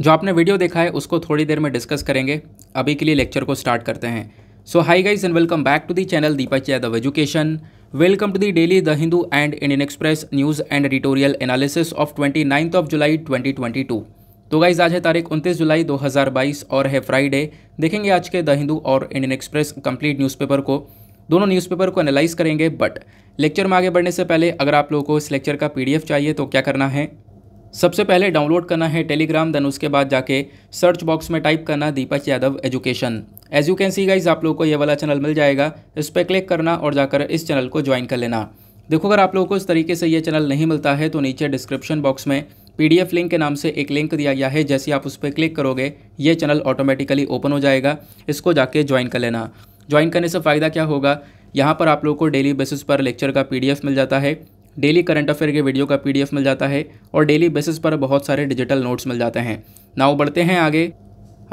जो आपने वीडियो देखा है उसको थोड़ी देर में डिस्कस करेंगे अभी के लिए लेक्चर को स्टार्ट करते हैं so hi guys and welcome back to the channel Deepa Yadav education welcome to the daily the Hindu and Indian Express news and editorial analysis of twenty ninth of July twenty twenty two तो guys आज है तारीख उनतीस जुलाई 2022 और है Friday देखेंगे आज के द हिंदू और इंडियन एक्सप्रेस कंप्लीट न्यूज़पेपर को दोनों न्यूज़पेपर को एनालाइज करेंगे बट लेक्चर में आगे बढ़ने से पहले अगर आप लोगों को इस लेक्चर का पीडीएफ चाहिए तो क्या करना है सबसे पहले डाउनलोड करना है टेलीग्राम देन उसके बाद जाके सर्च बॉक्स में टाइप करना Deepak Yadav education as you can see guys आप लोगों को ये वाला चैनल मिल जाएगा इस पर क्लिक करना और जाकर इस चैनल को ज्वाइन कर लेना देखो अगर आप लोगों को इस तरीके से ये चैनल नहीं मिलता है तो नीचे डिस्क्रिप्शन बॉक्स में पीडीएफ लिंक के नाम से एक लिंक दिया गया है जैसे आप उस पर क्लिक करोगे ये चैनल ऑटोमेटिकली ओपन हो जाएगा इसको जाके ज्वाइन कर लेना ज्वाइन करने से फ़ायदा क्या होगा यहाँ पर आप लोगों को डेली बेसिस पर लेक्चर का पीडीएफ मिल जाता है डेली करंट अफेयर के वीडियो का पीडीएफ मिल जाता है और डेली बेसिस पर बहुत सारे डिजिटल नोट्स मिल जाते हैं नाउ बढ़ते हैं आगे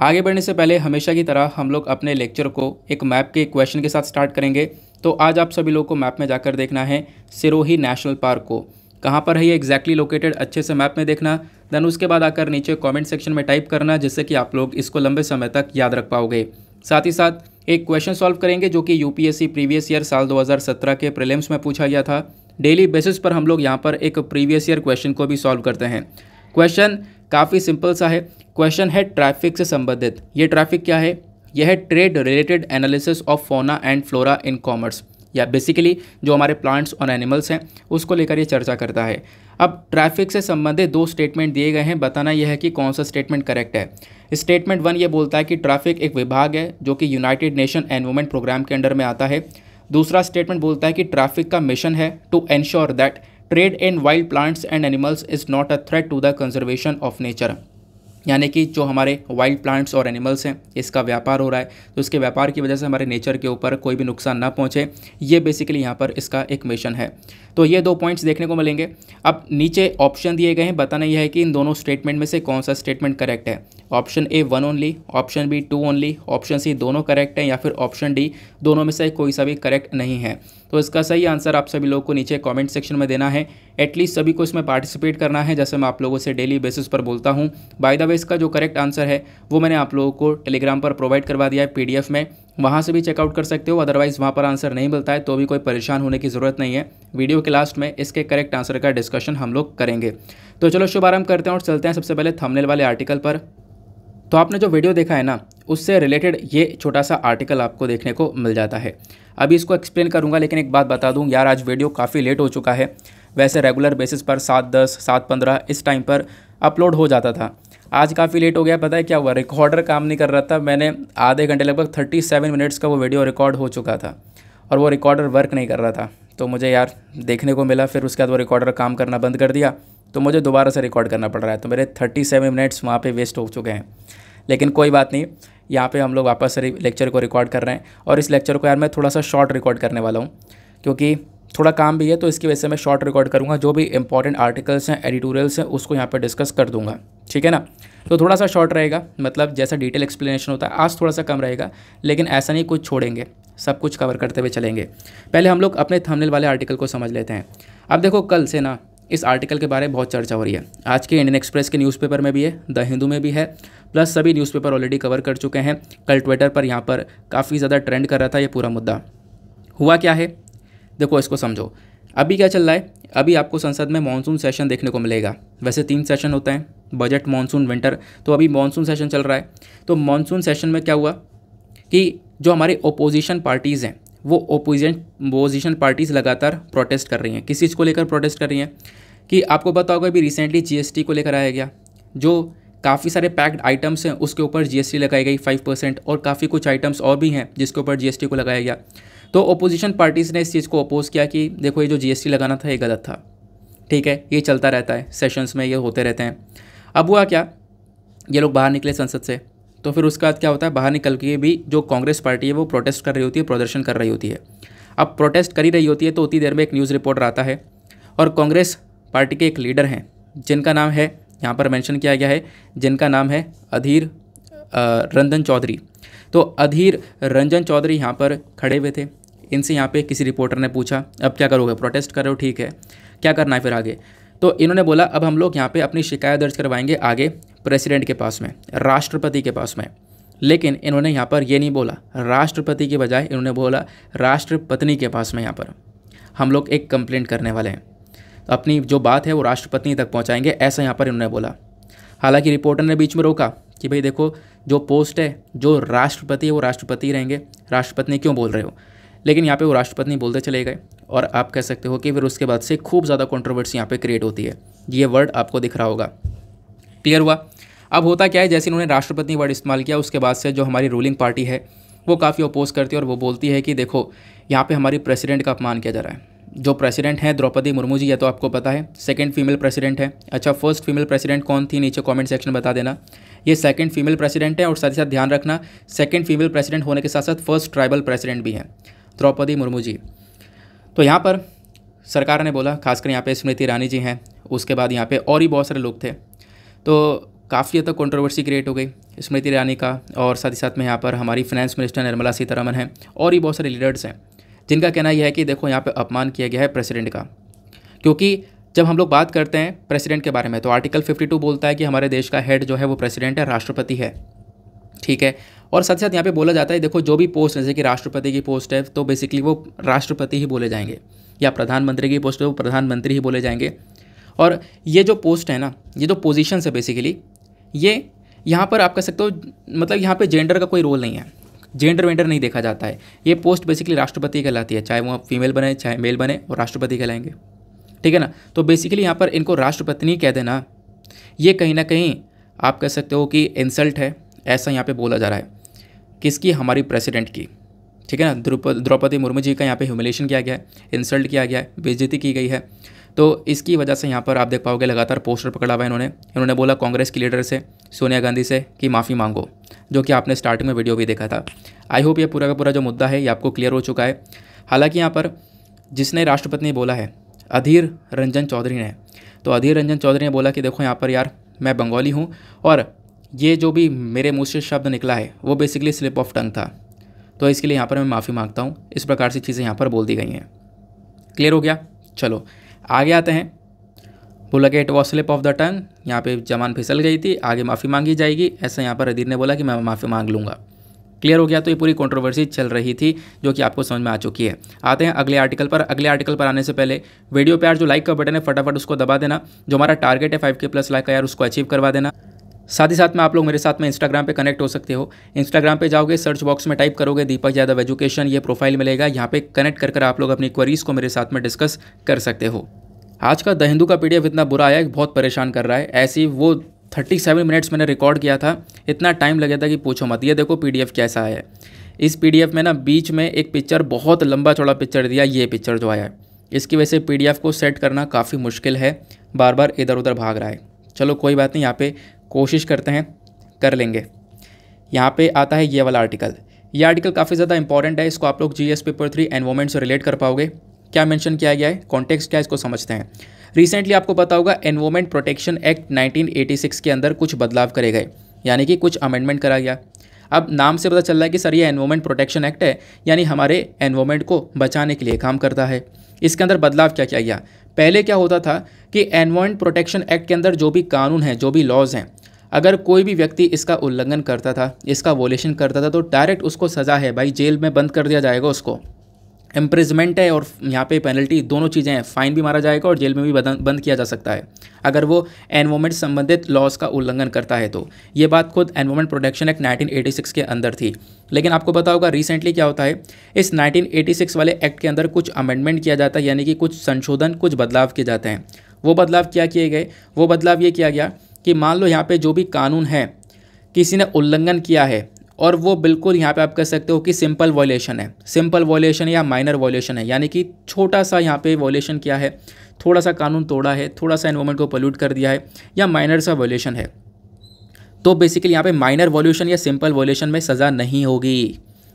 आगे बढ़ने से पहले हमेशा की तरह हम लोग अपने लेक्चर को एक मैप के क्वेश्चन के साथ स्टार्ट करेंगे तो आज आप सभी लोग को मैप में जाकर देखना है सिरोही नेशनल पार्क को कहाँ पर है ये एग्जैक्टली लोकेटेड अच्छे से मैप में देखना देन उसके बाद आकर नीचे कमेंट सेक्शन में टाइप करना जिससे कि आप लोग इसको लंबे समय तक याद रख पाओगे साथ ही साथ एक क्वेश्चन सॉल्व करेंगे जो कि यूपीएससी प्रीवियस ईयर साल 2017 के प्रीलिम्स में पूछा गया था डेली बेसिस पर हम लोग यहाँ पर एक प्रीवियस ईयर क्वेश्चन को भी सॉल्व करते हैं क्वेश्चन काफ़ी सिंपल सा है क्वेश्चन है ट्रैफिक से संबंधित ये ट्रैफिक क्या है यह है trade related analysis of fauna and flora in commerce या बेसिकली जो हमारे प्लांट्स और एनिमल्स हैं उसको लेकर ये चर्चा करता है अब ट्रैफिक से संबंधित दो स्टेटमेंट दिए गए हैं बताना यह है कि कौन सा स्टेटमेंट करेक्ट है स्टेटमेंट वन ये बोलता है कि ट्रैफिक एक विभाग है जो कि यूनाइटेड नेशन एनवोमेंट प्रोग्राम के अंडर में आता है दूसरा स्टेटमेंट बोलता है कि ट्रैफिक का मिशन है to ensure that trade in wild plants and animals is not a threat to the conservation of nature यानी कि जो हमारे वाइल्ड प्लांट्स और एनिमल्स हैं इसका व्यापार हो रहा है तो इसके व्यापार की वजह से हमारे नेचर के ऊपर कोई भी नुकसान ना पहुंचे ये बेसिकली यहाँ पर इसका एक मिशन है तो ये दो पॉइंट्स देखने को मिलेंगे अब नीचे ऑप्शन दिए गए हैं बताना यह है कि इन दोनों स्टेटमेंट में से कौन सा स्टेटमेंट करेक्ट है option A one only option B two only option C दोनों करेक्ट हैं या फिर ऑप्शन डी दोनों में से कोई सा भी करेक्ट नहीं है तो इसका सही आंसर आप सभी लोगों को नीचे कमेंट सेक्शन में देना है एटलीस्ट सभी को इसमें पार्टिसिपेट करना है जैसे मैं आप लोगों से डेली बेसिस पर बोलता हूँ बाय द वे इसका जो करेक्ट आंसर है वो मैंने आप लोगों को टेलीग्राम पर प्रोवाइड करवा दिया है पी में वहाँ से भी चेकआउट कर सकते हो अदरवाइज़ वहाँ पर आंसर नहीं मिलता है तो भी कोई परेशान होने की ज़रूरत नहीं है वीडियो के लास्ट में इसके करेक्ट आंसर का डिस्कशन हम लोग करेंगे तो चलो शुभारंभ करते हैं और चलते हैं सबसे पहले थमनेल वाले आर्टिकल पर तो आपने जो वीडियो देखा है ना उससे रिलेटेड ये छोटा सा आर्टिकल आपको देखने को मिल जाता है अभी इसको एक्सप्लेन करूँगा लेकिन एक बात बता दूँ यार आज वीडियो काफ़ी लेट हो चुका है वैसे रेगुलर बेसिस पर सात दस सात पंद्रह इस टाइम पर अपलोड हो जाता था आज काफ़ी लेट हो गया पता है क्या हुआ रिकॉर्डर काम नहीं कर रहा था मैंने आधे घंटे लगभग थर्टी सेवन मिनट्स का वो वीडियो रिकॉर्ड हो चुका था और वो रिकॉर्डर वर्क नहीं कर रहा था तो मुझे यार देखने को मिला फिर उसके बाद वो रिकॉर्डर काम करना बंद कर दिया तो मुझे दोबारा से रिकॉर्ड करना पड़ रहा है तो मेरे थर्टी सेवन मिनट्स वहाँ पर वेस्ट हो चुके हैं लेकिन कोई बात नहीं यहाँ पे हम लोग वापस लेक्चर को रिकॉर्ड कर रहे हैं और इस लेक्चर को यार मैं थोड़ा सा शॉर्ट रिकॉर्ड करने वाला हूँ क्योंकि थोड़ा काम भी है तो इसकी वजह से मैं शॉर्ट रिकॉर्ड करूँगा जो भी इंपॉर्टेंट आर्टिकल्स हैं एडिटोरियल्स हैं उसको यहाँ पर डिस्कस कर दूँगा ठीक है ना तो थोड़ा सा शॉर्ट रहेगा मतलब जैसा डिटेल एक्सप्लेनेशन होता है आज थोड़ा सा कम रहेगा लेकिन ऐसा नहीं कुछ छोड़ेंगे सब कुछ कवर करते हुए चलेंगे पहले हम लोग अपने थंबनेल वाले आर्टिकल को समझ लेते हैं अब देखो कल से ना इस आर्टिकल के बारे में बहुत चर्चा हो रही है आज के इंडियन एक्सप्रेस के न्यूज़पेपर में भी है द हिंदू में भी है प्लस सभी न्यूज़पेपर ऑलरेडी कवर कर चुके हैं कल ट्विटर पर यहाँ पर काफ़ी ज़्यादा ट्रेंड कर रहा था ये पूरा मुद्दा हुआ क्या है देखो इसको समझो अभी क्या चल रहा है अभी आपको संसद में मानसून सेशन देखने को मिलेगा वैसे तीन सेशन होते हैं बजट मानसून विंटर तो अभी मानसून सेशन चल रहा है तो मानसून सेशन में क्या हुआ कि जो हमारे ओपोजिशन पार्टीज़ हैं वो ओपोजिशन ओपोजिशन पार्टीज़ लगातार प्रोटेस्ट कर रही हैं किस चीज़ को लेकर प्रोटेस्ट कर रही हैं कि आपको पता होगा अभी रिसेंटली जीएसटी को लेकर आया गया जो काफ़ी सारे पैक्ड आइटम्स हैं उसके ऊपर जीएसटी लगाई गई फाइव परसेंट और काफ़ी कुछ आइटम्स और भी हैं जिसके ऊपर जीएसटी को लगाया गया तो ओपोजिशन पार्टीज़ ने इस चीज़ को अपोज़ किया कि देखो ये जो जीएसटी लगाना था ये गलत था ठीक है ये चलता रहता है सेशंस में ये होते रहते हैं अब हुआ क्या ये लोग बाहर निकले संसद से तो फिर उसके बाद क्या होता है बाहर निकल के भी जो कांग्रेस पार्टी है वो प्रोटेस्ट कर रही होती है प्रदर्शन कर रही होती है अब प्रोटेस्ट कर ही रही होती है तो उतनी देर में एक न्यूज़ रिपोर्टर आता है और कांग्रेस पार्टी के एक लीडर हैं जिनका नाम है यहाँ पर मैंशन किया गया है जिनका नाम है अधीर रंजन चौधरी तो अधीर रंजन चौधरी यहाँ पर खड़े हुए थे इनसे यहाँ पे किसी रिपोर्टर ने पूछा अब क्या करोगे प्रोटेस्ट कर रहे हो ठीक है क्या करना है फिर आगे तो इन्होंने बोला अब हम लोग यहाँ पे अपनी शिकायत दर्ज करवाएंगे आगे प्रेसिडेंट के पास में राष्ट्रपति के पास में लेकिन इन्होंने यहाँ पर ये नहीं बोला राष्ट्रपति के बजाय इन्होंने बोला राष्ट्रपत्नी के पास में यहाँ पर हम लोग एक कंप्लेंट करने वाले हैं तो अपनी जो बात है वो राष्ट्रपति तक पहुँचाएंगे ऐसा यहाँ पर इन्होंने बोला हालांकि रिपोर्टर ने बीच में रोका कि भाई देखो जो पोस्ट है जो राष्ट्रपति है वो राष्ट्रपति रहेंगे राष्ट्रपति क्यों बोल रहे हो लेकिन यहाँ पे वो राष्ट्रपति बोलते चले गए और आप कह सकते हो कि फिर उसके बाद से खूब ज़्यादा कॉन्ट्रोवर्सी यहाँ पे क्रिएट होती है ये वर्ड आपको दिख रहा होगा क्लियर हुआ अब होता क्या है जैसे इन्होंने राष्ट्रपति वर्ड इस्तेमाल किया उसके बाद से जो हमारी रूलिंग पार्टी है वो काफ़ी अपोज करती है और वो बोलती है कि देखो यहाँ पे हमारी प्रेसिडेंट का अपमान किया जा रहा है जो प्रेसिडेंट हैं द्रौपदी मुर्मू जी यह तो आपको पता है सेकंड फीमेल प्रेसिडेंट है अच्छा फर्स्ट फीमेल प्रेसिडेंट कौन थी नीचे कमेंट सेक्शन बता देना ये सेकंड फीमेल प्रेसिडेंट है और साथ ही साथ ध्यान रखना सेकेंड फीमेल प्रेसिडेंट होने के साथ साथ फर्स्ट ट्राइबल प्रेसिडेंट भी हैं द्रौपदी मुर्मू जी तो यहाँ पर सरकार ने बोला खासकर यहाँ पर स्मृति ईरानी जी हैं उसके बाद यहाँ पर और ही बहुत सारे लोग थे तो काफ़ी हद तक कंट्रोवर्सी क्रिएट हो गई स्मृति ईरानी का और साथ ही साथ में यहाँ पर हमारी फाइनेंस मिनिस्टर निर्मला सीतारमन हैं और ये बहुत सारे लीडर्स हैं जिनका कहना यह है कि देखो यहाँ पर अपमान किया गया है प्रेसिडेंट का क्योंकि जब हम लोग बात करते हैं प्रेसिडेंट के बारे में तो आर्टिकल 52 बोलता है कि हमारे देश का हेड जो है वो प्रेसिडेंट है राष्ट्रपति है ठीक है और साथ साथ यहाँ पे बोला जाता है देखो जो भी पोस्ट जैसे कि राष्ट्रपति की पोस्ट है तो बेसिकली वो राष्ट्रपति ही बोले जाएंगे या प्रधानमंत्री की पोस्ट है वो प्रधानमंत्री ही बोले जाएंगे और ये जो पोस्ट है ना ये जो पोजीशन है बेसिकली ये यहाँ पर आप कह सकते हो मतलब यहाँ पे जेंडर का कोई रोल नहीं है जेंडर वेंडर नहीं देखा जाता है ये पोस्ट बेसिकली राष्ट्रपति कहलाती है चाहे वो फीमेल बने चाहे मेल बने वो राष्ट्रपति कहलाएंगे ठीक है ना तो बेसिकली यहाँ पर इनको राष्ट्रपति कह देना ये कहीं ना कहीं आप कह सकते हो कि इंसल्ट है ऐसा यहाँ पर बोला जा रहा है किसकी हमारी प्रेसिडेंट की ठीक है ना द्रुप द्रौपदी मुर्मू जी का यहाँ पे ह्यूमिलेशन किया गया है इंसल्ट किया गया है बेजती की गई है तो इसकी वजह से यहाँ पर आप देख पाओगे लगातार पोस्टर पकड़ा हुआ है इन्होंने इन्होंने बोला कांग्रेस की लीडर से सोनिया गांधी से कि माफ़ी मांगो जो कि आपने स्टार्टिंग में वीडियो भी देखा था आई होप ये पूरा का पूरा जो मुद्दा है ये आपको क्लियर हो चुका है हालांकि यहाँ पर जिसने राष्ट्रपति ने बोला है अधीर रंजन चौधरी ने तो अधीर रंजन चौधरी ने बोला कि देखो यहाँ पर यार मैं बंगाली हूँ और ये जो भी मेरे मुँह से शब्द निकला है वो बेसिकली स्लिप ऑफ टंग था तो इसके लिए यहाँ पर मैं माफ़ी मांगता हूँ इस प्रकार से चीज़ें यहाँ पर बोल दी गई हैं क्लियर हो गया चलो आगे आते हैं बोला कि it was slip of the tongue यहाँ पे जमान फिसल गई थी आगे माफ़ी मांगी जाएगी ऐसा यहाँ पर अधीर ने बोला कि मैं माफ़ी मांग लूँगा क्लियर हो गया तो ये पूरी कंट्रोवर्सी चल रही थी जो कि आपको समझ में आ चुकी है आते हैं अगले आर्टिकल पर अगले आर्टिकल पर आने से पहले वीडियो पर यार जो लाइक का बटन है फटाफट उसको दबा देना जो हमारा टारगेट है फाइव के प्लस लाइक का यार उसको अचीव करवा देना साथ ही साथ में आप लोग मेरे साथ में इंस्टाग्राम पे कनेक्ट हो सकते हो इंस्टाग्राम पे जाओगे सर्च बॉक्स में टाइप करोगे दीपक यादव एजुकेशन ये प्रोफाइल मिलेगा यहाँ पे कनेक्ट कर कर आप लोग अपनी क्वेरीज़ को मेरे साथ में डिस्कस कर सकते हो आज का द हिंदू का पीडीएफ इतना बुरा आया कि बहुत परेशान कर रहा है ऐसी वो थर्टी सेवन मिनट्स मैंने रिकॉर्ड किया था इतना टाइम लगे था कि पूछो मत ये देखो पीडीएफ कैसा आया है इस पीडीएफ में ना बीच में एक पिक्चर बहुत लंबा चौड़ा पिक्चर दिया ये पिक्चर जो आया है इसकी वजह से पीडीएफ को सेट करना काफ़ी मुश्किल है बार बार इधर उधर भाग रहा है चलो कोई बात नहीं यहाँ पे कोशिश करते हैं कर लेंगे यहाँ पे आता है ये वाला आर्टिकल ये आर्टिकल काफ़ी ज़्यादा इंपॉर्टेंट है इसको आप लोग G S paper three environment से रिलेट कर पाओगे क्या मेंशन किया गया है कॉन्टेक्स्ट क्या इसको समझते हैं रिसेंटली आपको पता होगा एनवायरमेंट प्रोटेक्शन एक्ट 1986 के अंदर कुछ बदलाव करे गए यानी कि कुछ अमेंडमेंट करा गया अब नाम से पता चल रहा है कि सर ये एनवायरमेंट प्रोटेक्शन एक्ट है यानी हमारे एनवायरमेंट को बचाने के लिए काम करता है इसके अंदर बदलाव क्या किया गया पहले क्या होता था कि एनवायरमेंट प्रोटेक्शन एक्ट के अंदर जो भी कानून हैं जो भी लॉज हैं अगर कोई भी व्यक्ति इसका उल्लंघन करता था इसका वोलेशन करता था तो डायरेक्ट उसको सज़ा है भाई जेल में बंद कर दिया जाएगा उसको एम्प्रिजमेंट है और यहाँ पे पेनल्टी दोनों चीज़ें हैं फाइन भी मारा जाएगा और जेल में भी बंद किया जा सकता है अगर वो एनवायरमेंट संबंधित लॉज का उल्लंघन करता है तो ये बात खुद एनवायरमेंट प्रोटेक्शन एक्ट सिक्स के अंदर थी लेकिन आपको पता होगा रिसेंटली क्या होता है इस 1986 वाले एक्ट के अंदर कुछ अमेंडमेंट किया जाता है यानी कि कुछ संशोधन कुछ बदलाव किए जाते हैं वो बदलाव क्या किए गए वो बदलाव ये किया गया कि मान लो यहाँ पे जो भी कानून है किसी ने उल्लंघन किया है और वो बिल्कुल यहाँ पे आप कह सकते हो कि सिंपल वॉलेशन है सिंपल वॉलेशन या माइनर वॉलेशन है यानी कि छोटा सा यहाँ पे वॉलेशन किया है थोड़ा सा कानून तोड़ा है थोड़ा सा इन्वॉर्मेंट को पोल्यूट कर दिया है या माइनर सा वॉलेशन है तो बेसिकली यहाँ पे माइनर वॉल्यूशन या सिंपल वॉल्यूशन में सज़ा नहीं होगी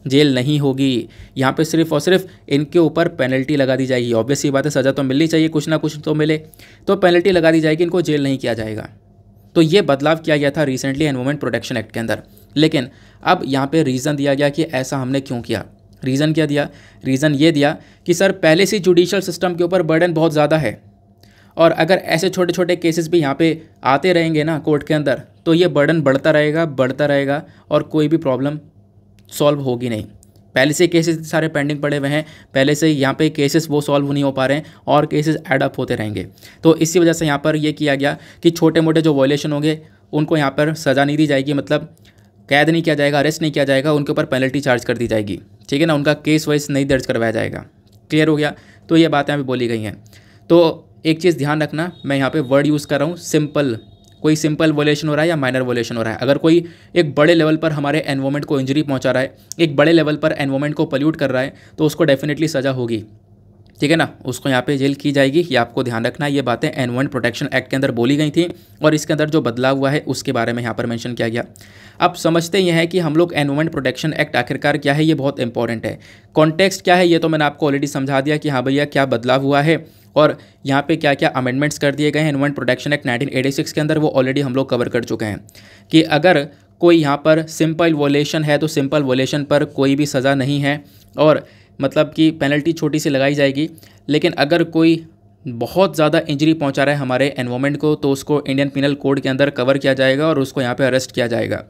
जेल नहीं होगी यहाँ पे सिर्फ और सिर्फ इनके ऊपर पेनल्टी लगा दी जाएगी ऑब्वियस ये बात है सज़ा तो मिलनी चाहिए कुछ ना कुछ तो मिले तो पेनल्टी लगा दी जाएगी इनको जेल नहीं किया जाएगा तो ये बदलाव किया गया था रिसेंटली एनवायरमेंट प्रोटेक्शन एक्ट के अंदर लेकिन अब यहाँ पे रीज़न दिया गया कि ऐसा हमने क्यों किया रीज़न क्या दिया रीज़न ये दिया कि सर पहले से जुडिशल सिस्टम के ऊपर बर्डन बहुत ज़्यादा है और अगर ऐसे छोटे छोटे केसेस भी यहाँ पे आते रहेंगे ना कोर्ट के अंदर तो ये बर्डन बढ़ता रहेगा बढ़ता रहेगा और कोई भी प्रॉब्लम सॉल्व होगी नहीं पहले से केसेस सारे पेंडिंग पड़े हुए हैं पहले से यहाँ पे केसेस वो सॉल्व नहीं हो पा रहे हैं और केसेस ऐड अप होते रहेंगे तो इसी वजह से यहाँ पर ये किया गया कि छोटे मोटे जो वॉयलेशन होंगे उनको यहाँ पर सज़ा नहीं दी जाएगी मतलब कैद नहीं किया जाएगा अरेस्ट नहीं किया जाएगा उनके ऊपर पेनल्टी चार्ज कर दी जाएगी ठीक है ना उनका केस वाइज नहीं दर्ज करवाया जाएगा क्लियर हो गया तो ये बातें अभी बोली गई हैं तो एक चीज़ ध्यान रखना मैं यहाँ पर वर्ड यूज़ कर रहा हूँ सिंपल कोई सिंपल वोलेशन हो रहा है या माइनर वोलेशन हो रहा है अगर कोई एक बड़े लेवल पर हमारे एनवोमेंट को इंजरी पहुंचा रहा है एक बड़े लेवल पर एनवोमेंट को पल्यूट कर रहा है तो उसको डेफिनेटली सज़ा होगी ठीक है ना उसको यहाँ पे जेल की जाएगी ये आपको ध्यान रखना ये बातें एनवायरमेंट प्रोटेक्शन एक्ट के अंदर बोली गई थी और इसके अंदर जो बदलाव हुआ है उसके बारे में यहाँ पर मेंशन किया गया अब समझते ये हैं कि हम लोग एनवोमेंट प्रोटेक्शन एक्ट आखिरकार क्या है ये बहुत इंपॉर्टेंट है कॉन्टेक्स्ट क्या है ये तो मैंने आपको ऑलरेडी समझा दिया कि हाँ भैया क्या बदलाव हुआ है और यहाँ पे क्या क्या अमेंडमेंट्स कर दिए गए हैं इन्वेंट प्रोटेक्शन एक्ट सिक्स के अंदर वो ऑलरेडी हम लोग कवर कर चुके हैं कि अगर कोई यहाँ पर सिंपल वोलेशन है तो सिंपल वोलेशन पर कोई भी सज़ा नहीं है और मतलब कि पेनल्टी छोटी सी लगाई जाएगी लेकिन अगर कोई बहुत ज़्यादा इंजरी पहुंचा रहा है हमारे एनवायरमेंट को तो उसको इंडियन पिनल कोड के अंदर कवर किया जाएगा और उसको यहाँ पे अरेस्ट किया जाएगा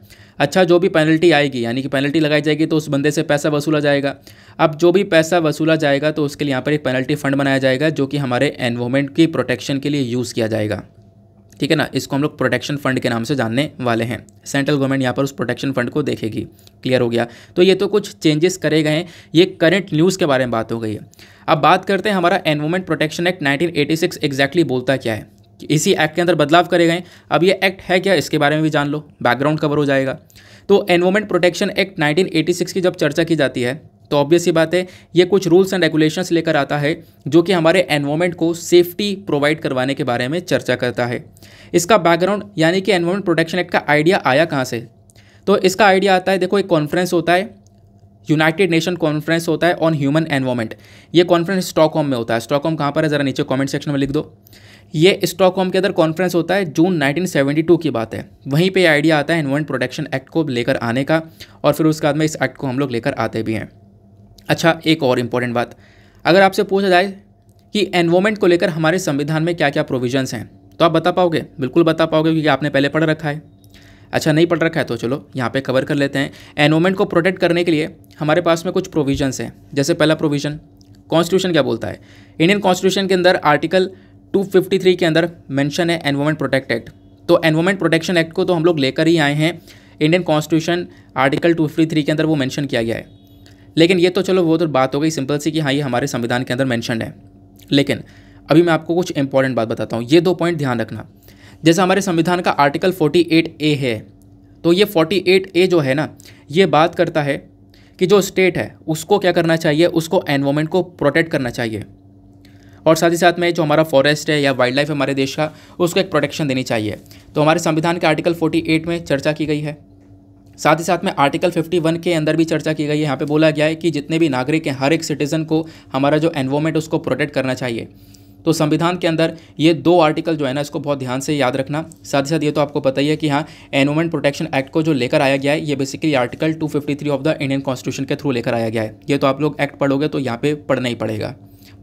अच्छा जो भी पेनल्टी आएगी यानी कि पेनल्टी लगाई जाएगी तो उस बंदे से पैसा वसूला जाएगा अब जो भी पैसा वसूला जाएगा तो उसके लिए यहाँ पर एक पेनल्टी फ़ंड बनाया जाएगा जो कि हमारे एनवायरमेंट की प्रोटेक्शन के लिए यूज़ किया जाएगा ठीक है ना इसको हम लोग प्रोटेक्शन फंड के नाम से जानने वाले हैं सेंट्रल गवर्नमेंट यहाँ पर उस प्रोटेक्शन फंड को देखेगी क्लियर हो गया तो ये तो कुछ चेंजेस करे गए हैं ये करंट न्यूज़ के बारे में बात हो गई है अब बात करते हैं हमारा environment protection act nineteen exactly बोलता क्या है इसी एक्ट के अंदर बदलाव करे गए अब ये एक्ट है क्या इसके बारे में भी जान लो बैकग्राउंड कवर हो जाएगा तो एनवायरमेंट प्रोटेक्शन एक्ट 1986 की जब चर्चा की जाती है तो ऑब्वियस ही बात है ये कुछ रूल्स एंड रेगुलेशंस लेकर आता है जो कि हमारे एनवायरमेंट को सेफ्टी प्रोवाइड करवाने के बारे में चर्चा करता है इसका बैकग्राउंड यानी कि एनवायरमेंट प्रोटेक्शन एक्ट का आइडिया आया कहाँ से तो इसका आइडिया आता है देखो एक कॉन्फ्रेंस होता है यूनाइटेड नेशन कॉन्फ्रेंस होता है ऑन ह्यूमन एनवायरमेंट ये कॉन्फ्रेंस स्टॉकहोम में होता है स्टॉकहोम कहाँ पर है ज़रा नीचे कमेंट सेक्शन में लिख दो ये स्टॉकहोम के अंदर कॉन्फ्रेंस होता है जून 1972 की बात है वहीं पे आइडिया आता है एनवायरमेंट प्रोटेक्शन एक्ट को लेकर आने का और फिर उसके बाद में इस एक्ट को हम लोग लेकर आते भी हैं अच्छा एक और इम्पोर्टेंट बात अगर आपसे पूछा जाए कि एनवोमेंट को लेकर हमारे संविधान में क्या क्या प्रोविजंस हैं तो आप बता पाओगे बिल्कुल बता पाओगे क्योंकि आपने पहले पढ़ रखा है अच्छा नहीं पढ़ रखा है तो चलो यहाँ पे कवर कर लेते हैं एनवोमेंट को प्रोटेक्ट करने के लिए हमारे पास में कुछ प्रोविजंस हैं जैसे पहला प्रोविजन कॉन्स्टिट्यूशन क्या बोलता है इंडियन कॉन्स्टिट्यूशन के अंदर आर्टिकल 253 के अंदर मेंशन है एनवोमेंट प्रोटेक्ट एक्ट तो एनवोमेंट प्रोटेक्शन एक्ट को तो हम लोग लेकर ही आए हैं इंडियन कॉन्स्टिट्यूशन आर्टिकल 253 के अंदर वो मेंशन किया गया है लेकिन ये तो चलो वो तो बात हो गई सिंपल सी कि हाँ ये हमारे संविधान के अंदर मैंशन है लेकिन अभी मैं आपको कुछ इंपॉर्टेंट बात बताता हूँ ये दो पॉइंट ध्यान रखना जैसे हमारे संविधान का आर्टिकल 48 ए है तो ये 48 ए जो है ना ये बात करता है कि जो स्टेट है उसको क्या करना चाहिए उसको एनवायरमेंट को प्रोटेक्ट करना चाहिए और साथ ही साथ में जो हमारा फॉरेस्ट है या वाइल्ड लाइफ हमारे देश का उसको एक प्रोटेक्शन देनी चाहिए तो हमारे संविधान के आर्टिकल 48 में चर्चा की गई है साथ ही साथ में आर्टिकल 51 के अंदर भी चर्चा की गई है यहाँ पे बोला गया है कि जितने भी नागरिक हैं हर एक सिटीज़न को हमारा जो एनवायरमेंट उसको प्रोटेक्ट करना चाहिए तो संविधान के अंदर ये दो आर्टिकल जो है ना इसको बहुत ध्यान से याद रखना साथ ही साथ ये तो आपको पता ही है कि हाँ एनवायरमेंट प्रोटेक्शन एक्ट को जो लेकर आया गया है ये basically article 253 of the Indian constitution के थ्रू लेकर आया गया है ये तो आप लोग एक्ट पढ़ोगे तो यहाँ पर पढ़ना ही पड़ेगा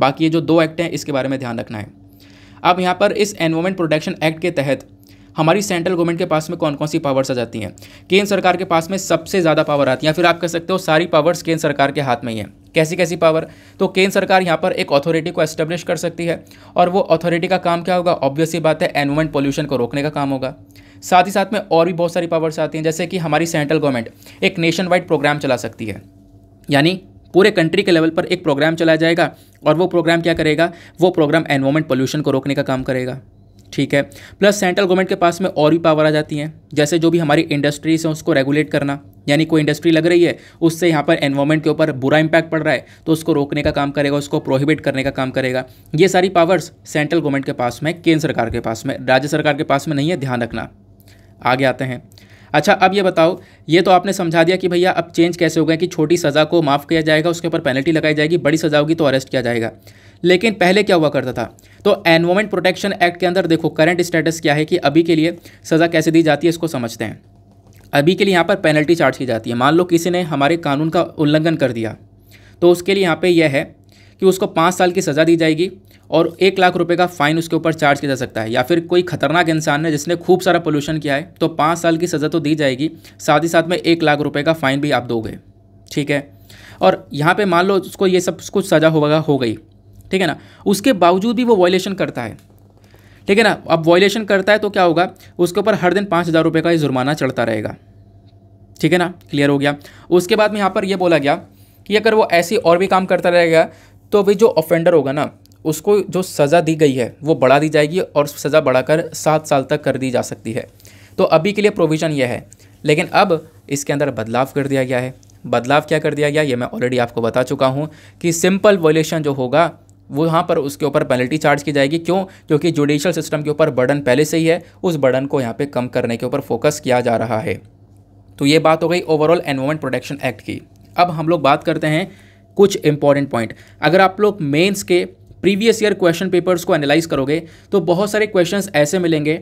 बाकी ये जो दो एक्ट हैं इसके बारे में ध्यान रखना है अब यहाँ पर इस एनवायरमेंट प्रोटेक्शन एक्ट के तहत हमारी सेंट्रल गवर्नमेंट के पास में कौन कौन सी पावर्स आ जाती हैं केंद्र सरकार के पास में सबसे ज़्यादा पावर आती है या फिर आप कह सकते हो सारी पावर्स केंद्र सरकार के हाथ में ही है कैसी कैसी पावर तो केंद्र सरकार यहाँ पर एक अथॉरिटी को एस्टेब्लिश कर सकती है और वो अथॉरिटी का काम क्या होगा ऑब्वियसली बात है एनवायरमेंट पोल्यूशन को रोकने का काम होगा साथ ही साथ में और भी बहुत सारी पावर्स आती हैं जैसे कि हमारी सेंट्रल गवर्नमेंट एक नेशन वाइड प्रोग्राम चला सकती है यानी पूरे कंट्री के लेवल पर एक प्रोग्राम चलाया जाएगा और वो प्रोग्राम क्या करेगा वो प्रोग्राम एनवायरमेंट पोल्यूशन को रोकने का काम करेगा ठीक है प्लस सेंट्रल गवर्नमेंट के पास में और भी पावर आ जाती हैं जैसे जो भी हमारी इंडस्ट्रीज हैं उसको रेगुलेट करना यानी कोई इंडस्ट्री लग रही है उससे यहाँ पर एनवायरमेंट के ऊपर बुरा इंपैक्ट पड़ रहा है तो उसको रोकने का काम करेगा उसको प्रोहिबिट करने का काम करेगा ये सारी पावर्स सेंट्रल गवर्नमेंट के पास में केंद्र सरकार के पास में राज्य सरकार के पास में नहीं है ध्यान रखना आगे आते हैं अच्छा अब ये बताओ ये तो आपने समझा दिया कि भैया अब चेंज कैसे हो गया कि छोटी सज़ा को माफ़ किया जाएगा उसके ऊपर पेनल्टी लगाई जाएगी बड़ी सज़ा होगी तो अरेस्ट किया जाएगा लेकिन पहले क्या हुआ करता था तो एनवायरमेंट प्रोटेक्शन एक्ट के अंदर देखो करंट स्टेटस क्या है कि अभी के लिए सज़ा कैसे दी जाती है इसको समझते हैं अभी के लिए यहाँ पर पेनल्टी चार्ज की जाती है मान लो किसी ने हमारे कानून का उल्लंघन कर दिया तो उसके लिए यहाँ पर यह है कि उसको पाँच साल की सज़ा दी जाएगी और एक लाख रुपए का फाइन उसके ऊपर चार्ज किया जा सकता है या फिर कोई खतरनाक इंसान है जिसने खूब सारा पोल्यूशन किया है तो पाँच साल की सज़ा तो दी जाएगी साथ ही साथ में एक लाख रुपये का फाइन भी आप दोगे ठीक है और यहाँ पे मान लो उसको ये सब कुछ सज़ा होगा हो गई ठीक है ना उसके बावजूद भी वो वॉयलेशन करता है ठीक है ना अब वॉयलेशन करता है तो क्या होगा उसके ऊपर हर दिन पाँच हज़ार रुपये का ही जुर्माना चढ़ता रहेगा ठीक है ना क्लियर हो गया उसके बाद में यहाँ पर यह बोला गया कि अगर वो ऐसे और भी काम करता रहेगा तो भी जो ऑफेंडर होगा ना उसको जो सज़ा दी गई है वो बढ़ा दी जाएगी और सज़ा बढ़ाकर सात साल तक कर दी जा सकती है तो अभी के लिए प्रोविज़न यह है लेकिन अब इसके अंदर बदलाव कर दिया गया है बदलाव क्या कर दिया गया ये मैं ऑलरेडी आपको बता चुका हूँ कि सिंपल वॉयलेशन जो होगा वो यहाँ पर उसके ऊपर पेनल्टी चार्ज की जाएगी क्यों क्योंकि जुडिशल सिस्टम के ऊपर बर्डन पहले से ही है उस बर्डन को यहाँ पे कम करने के ऊपर फोकस किया जा रहा है तो ये बात हो गई ओवरऑल एनवायरमेंट प्रोटेक्शन एक्ट की अब हम लोग बात करते हैं कुछ इंपॉर्टेंट पॉइंट अगर आप लोग मेंस के प्रीवियस ईयर क्वेश्चन पेपर्स को एनालाइज करोगे तो बहुत सारे क्वेश्चंस ऐसे मिलेंगे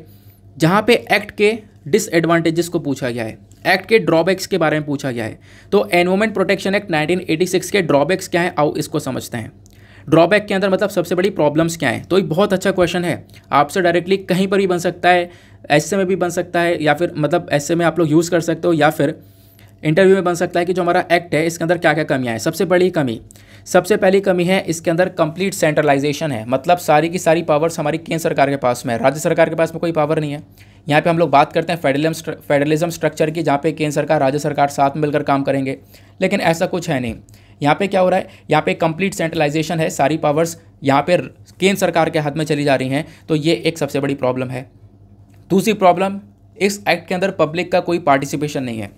जहाँ पे एक्ट के डिसएडवांटेजेस को पूछा गया है एक्ट के ड्रॉबैक्स के बारे में पूछा गया है तो एनवायरमेंट प्रोटेक्शन एक्ट 1986 के ड्रॉबैक्स क्या है आओ इसको समझते हैं ड्रॉबैक के अंदर मतलब सबसे बड़ी प्रॉब्लम्स क्या हैं तो एक बहुत अच्छा क्वेश्चन है आपसे डायरेक्टली कहीं पर भी बन सकता है ऐसे में भी बन सकता है या फिर मतलब ऐसे में आप लोग यूज़ कर सकते हो या फिर इंटरव्यू में बन सकता है कि जो हमारा एक्ट है इसके अंदर क्या क्या कमियाँ हैं सबसे बड़ी कमी सबसे पहली कमी है इसके अंदर कंप्लीट सेंट्रलाइजेशन है मतलब सारी की सारी पावर्स हमारी केंद्र सरकार के पास में है राज्य सरकार के पास में कोई पावर नहीं है यहाँ पे हम लोग बात करते हैं फेडरलिज्म फेडरलिज्म स्ट्रक्चर की जहाँ पे केंद्र सरकार राज्य सरकार साथ मिलकर काम करेंगे लेकिन ऐसा कुछ है नहीं यहाँ पे क्या हो रहा है यहाँ पे कंप्लीट सेंट्रलाइजेशन है सारी पावर्स यहाँ पे केंद्र सरकार के हाथ में चली जा रही हैं तो ये एक सबसे बड़ी प्रॉब्लम है दूसरी प्रॉब्लम इस एक्ट के अंदर पब्लिक का कोई पार्टिसिपेशन नहीं है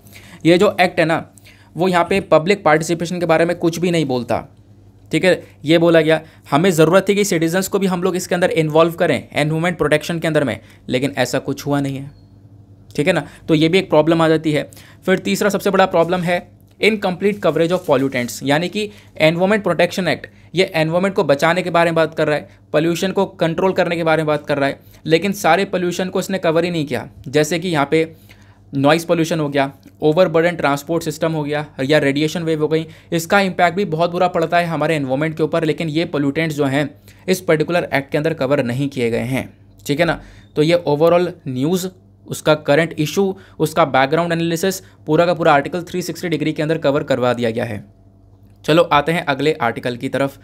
ये जो एक्ट है ना वो यहाँ पे पब्लिक पार्टिसिपेशन के बारे में कुछ भी नहीं बोलता ठीक है ये बोला गया हमें ज़रूरत थी कि सिटीजन्स को भी हम लोग इसके अंदर इन्वॉल्व करें एनवायरमेंट प्रोटेक्शन के अंदर में लेकिन ऐसा कुछ हुआ नहीं है ठीक है ना तो ये भी एक प्रॉब्लम आ जाती है फिर तीसरा सबसे बड़ा प्रॉब्लम है इनकम्प्लीट कवरेज ऑफ पॉल्यूटेंट्स यानी कि एनवायरमेंट प्रोटेक्शन एक्ट ये एनवायरमेंट को बचाने के बारे में बात कर रहा है पोल्यूशन को कंट्रोल करने के बारे में बात कर रहा है लेकिन सारे पोल्यूशन को इसने कवर ही नहीं किया जैसे कि यहाँ पे नॉइस पोल्यूशन हो गया ओवरबर्डन ट्रांसपोर्ट सिस्टम हो गया या रेडिएशन वेव हो गई इसका इम्पैक्ट भी बहुत बुरा पड़ता है हमारे एनवायरमेंट के ऊपर लेकिन ये पोल्यूटेंट्स जो हैं इस पर्टिकुलर एक्ट के अंदर कवर नहीं किए गए हैं ठीक है ना तो ये ओवरऑल न्यूज़ उसका करंट इशू उसका बैकग्राउंड एनालिसिस पूरा का पूरा आर्टिकल 360 डिग्री के अंदर कवर करवा दिया गया है चलो आते हैं अगले आर्टिकल की तरफ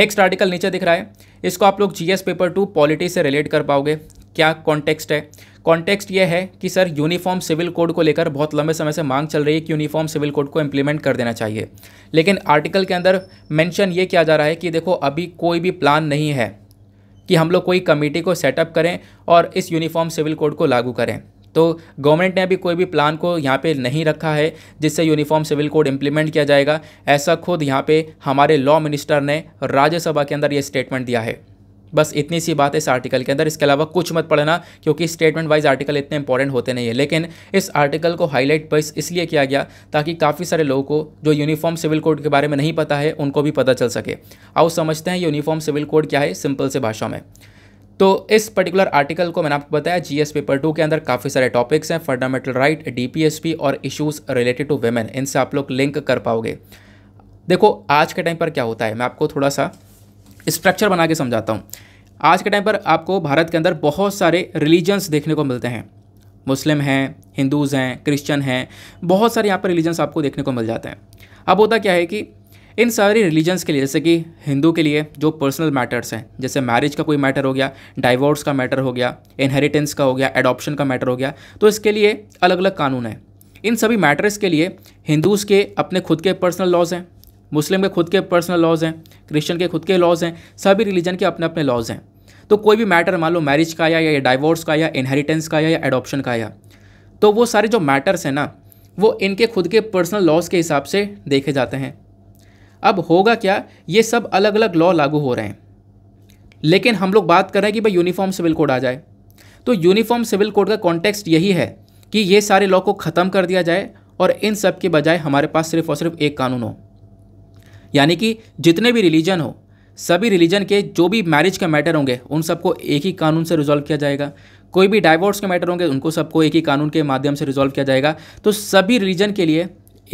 नेक्स्ट आर्टिकल नीचे दिख रहा है इसको आप लोग जीएस पेपर टू पॉलिटी से रिलेट कर पाओगे क्या कॉन्टेक्स्ट है कॉन्टेक्स्ट ये है कि सर यूनिफॉर्म सिविल कोड को लेकर बहुत लंबे समय से मांग चल रही है कि यूनिफॉर्म सिविल कोड को इम्प्लीमेंट कर देना चाहिए लेकिन आर्टिकल के अंदर मेंशन ये किया जा रहा है कि देखो अभी कोई भी प्लान नहीं है कि हम लोग कोई कमेटी को सेटअप करें और इस यूनिफॉर्म सिविल कोड को लागू करें तो गवर्नमेंट ने अभी कोई भी प्लान को यहाँ पे नहीं रखा है जिससे यूनिफॉर्म सिविल कोड इम्प्लीमेंट किया जाएगा ऐसा खुद यहाँ पे हमारे लॉ मिनिस्टर ने राज्यसभा के अंदर ये स्टेटमेंट दिया है बस इतनी सी बात है इस आर्टिकल के अंदर इसके अलावा कुछ मत पढ़ना क्योंकि स्टेटमेंट वाइज आर्टिकल इतने इंपॉर्टेंट होते नहीं है लेकिन इस आर्टिकल को हाईलाइट बस इसलिए किया गया ताकि काफ़ी सारे लोगों को जो यूनिफॉर्म सिविल कोड के बारे में नहीं पता है उनको भी पता चल सके आओ समझते हैं यूनिफॉर्म सिविल कोड क्या है सिंपल से भाषा में तो इस पर्टिकुलर आर्टिकल को मैंने आपको बताया जीएस पेपर टू के अंदर काफ़ी सारे टॉपिक्स हैं फंडामेंटल राइट डीपीएसपी और इश्यूज रिलेटेड टू वेमेन इनसे आप लोग लिंक कर पाओगे देखो आज के टाइम पर क्या होता है मैं आपको थोड़ा सा स्ट्रक्चर बना के समझाता हूँ आज के टाइम पर आपको भारत के अंदर बहुत सारे रिलीजन्स देखने को मिलते हैं मुस्लिम हैं हिंदूज़ हैं क्रिश्चियन हैं बहुत सारे यहाँ पर रिलीजन्स आपको देखने को मिल जाते हैं अब होता क्या है कि इन सारे रिलीजन्स के लिए जैसे कि हिंदू के लिए जो पर्सनल मैटर्स हैं जैसे मैरिज का कोई मैटर हो गया डाइवोर्स का मैटर हो गया इनहेरिटेंस का हो गया एडॉप्शन का मैटर हो गया तो इसके लिए अलग अलग कानून हैं इन सभी मैटर्स के लिए हिंदूज़ के अपने खुद के पर्सनल लॉज हैं मुस्लिम के खुद के पर्सनल लॉज हैं क्रिश्चियन के खुद के लॉज हैं सभी रिलीजन के अपने अपने लॉज हैं तो कोई भी मैटर मान लो मैरिज का आया या डाइवोर्स का या इनहेरिटेंस का आया या एडोप्शन का आया तो वो सारे जो मैटर्स हैं ना वो इनके खुद के पर्सनल लॉज के हिसाब से देखे जाते हैं अब होगा क्या ये सब अलग अलग लॉ लागू हो रहे हैं लेकिन हम लोग बात कर रहे हैं कि भाई यूनिफॉर्म सिविल कोड आ जाए तो यूनिफॉर्म सिविल कोड का कॉन्टेक्स्ट यही है कि ये सारे लॉ को ख़त्म कर दिया जाए और इन सब के बजाय हमारे पास सिर्फ और सिर्फ एक कानून हो यानी कि जितने भी रिलीजन हो सभी रिलीजन के जो भी मैरिज के मैटर होंगे उन सबको एक ही कानून से रिजॉल्व किया जाएगा कोई भी डाइवोर्स के मैटर होंगे उनको सबको एक ही कानून के माध्यम से रिजॉल्व किया जाएगा तो सभी रिलीजन के लिए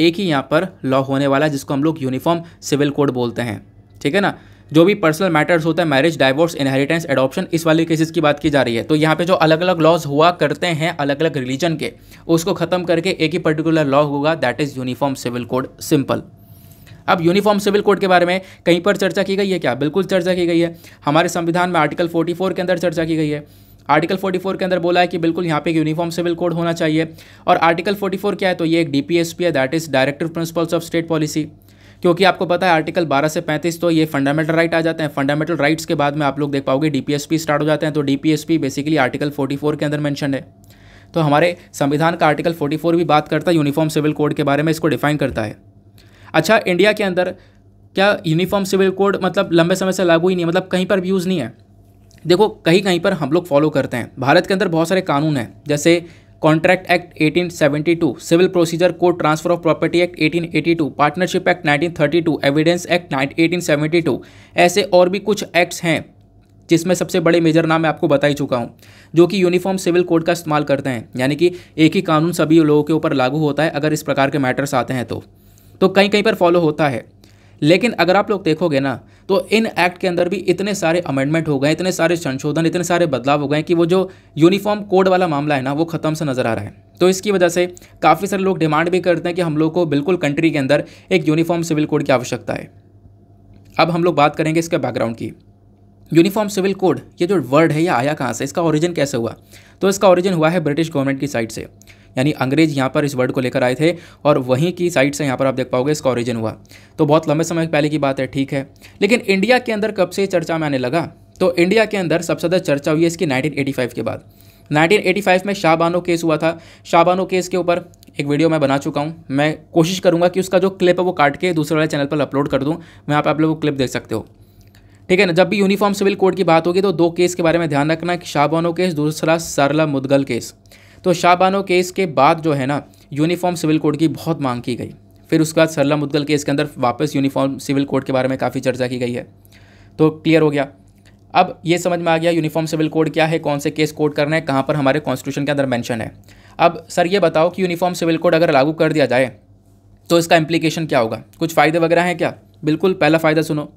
एक ही यहाँ पर लॉ होने वाला है जिसको हम लोग यूनिफॉर्म सिविल कोड बोलते हैं ठीक है ना जो भी पर्सनल मैटर्स होता है मैरिज डाइवोर्स इनहेरिटेंस एडॉप्शन इस वाले केसेस की बात की जा रही है तो यहाँ पे जो अलग अलग लॉज हुआ करते हैं अलग अलग रिलीजन के उसको ख़त्म करके एक ही पर्टिकुलर लॉ होगा that is uniform civil code simple अब यूनिफॉर्म सिविल कोड के बारे में कहीं पर चर्चा की गई है क्या बिल्कुल चर्चा की गई है हमारे संविधान में आर्टिकल 44 के अंदर चर्चा की गई है आर्टिकल 44 के अंदर बोला है कि बिल्कुल यहाँ पे एक यूनिफॉर्म सिविल कोड होना चाहिए और आर्टिकल 44 क्या है तो ये एक डीपीएसपी है that is directive principles of state policy क्योंकि आपको पता है आर्टिकल 12 से 35 तो ये फंडामेंटल राइट आ जाते हैं फंडामेंटल राइट्स के बाद में आप लोग देख पाओगे डीपीएसपी स्टार्ट हो जाते हैं तो डीपीएसपी बेसिकली आर्टिकल 44 के अंदर मैंशन है तो हमारे संविधान का आर्टिकल 44 भी बात करता है यूनिफॉर्म सिविल कोड के बारे में इसको डिफाइन करता है अच्छा इंडिया के अंदर क्या यूनिफॉर्म सिविल कोड मतलब लंबे समय से लागू ही नहीं है मतलब कहीं पर भी यूज़ नहीं है देखो कहीं कहीं पर हम लोग फॉलो करते हैं भारत के अंदर बहुत सारे कानून हैं जैसे contract act 1872, civil procedure code transfer of property act 1882, partnership act 1932, evidence act 1872, ऐसे और भी कुछ एक्ट्स हैं जिसमें सबसे बड़े मेजर नाम मैं आपको बता ही चुका हूँ जो कि यूनिफॉर्म सिविल कोड का इस्तेमाल करते हैं यानी कि एक ही कानून सभी लोगों के ऊपर लागू होता है अगर इस प्रकार के मैटर्स आते हैं तो तो कहीं कहीं पर फॉलो होता है लेकिन अगर आप लोग देखोगे ना तो इन एक्ट के अंदर भी इतने सारे अमेंडमेंट हो गए इतने सारे संशोधन इतने सारे बदलाव हो गए कि वो जो यूनिफॉर्म कोड वाला मामला है ना वो ख़त्म से नज़र आ रहा है तो इसकी वजह से काफ़ी सारे लोग डिमांड भी करते हैं कि हम लोग को बिल्कुल कंट्री के अंदर एक यूनिफॉर्म सिविल कोड की आवश्यकता है अब हम लोग बात करेंगे इसके बैकग्राउंड की यूनिफॉर्म सिविल कोड ये जो वर्ड है ये आया कहाँ से इसका ओरिजिन कैसे हुआ तो इसका ओरिजिन हुआ है ब्रिटिश गवर्नमेंट की साइड से यानी अंग्रेज यहाँ पर इस वर्ड को लेकर आए थे और वहीं की साइड से यहाँ पर आप देख पाओगे इसका ऑरिजन हुआ तो बहुत लंबे समय पहले की बात है ठीक है लेकिन इंडिया के अंदर कब से चर्चा में आने लगा तो इंडिया के अंदर सबसे ज़्यादा चर्चा हुई है इसकी नाइनटीन के बाद 1985 में शाहबानो केस हुआ था शाहबानो केस के ऊपर एक वीडियो मैं बना चुका हूँ मैं कोशिश करूँगा कि उसका जो क्लिप है वो काट के दूसरे वाले चैनल पर अपलोड कर दूँ मैं आप, आप लोग वो क्लिप देख सकते हो ठीक है ना जब भी यूनिफॉर्म सिविल कोड की बात होगी तो दो केस के बारे में ध्यान रखना कि शाहबानो केस दूसरा सरला मुदगल केस तो शाहबानो केस के बाद जो है ना यूनिफॉर्म सिविल कोड की बहुत मांग की गई फिर उसके बाद सरला मुद्गल केस के अंदर वापस यूनिफॉर्म सिविल कोड के बारे में काफ़ी चर्चा की गई है तो क्लियर हो गया अब ये समझ में आ गया यूनिफॉर्म सिविल कोड क्या है कौन से केस कोड करना है कहाँ पर हमारे कॉन्स्टिट्यूशन के अंदर मेंशन है अब सर ये बताओ कि यूनिफॉर्म सिविल कोड अगर लागू कर दिया जाए तो इसका इम्प्लीकेशन क्या होगा कुछ फ़ायदे वगैरह हैं क्या बिल्कुल पहला फ़ायदा सुनो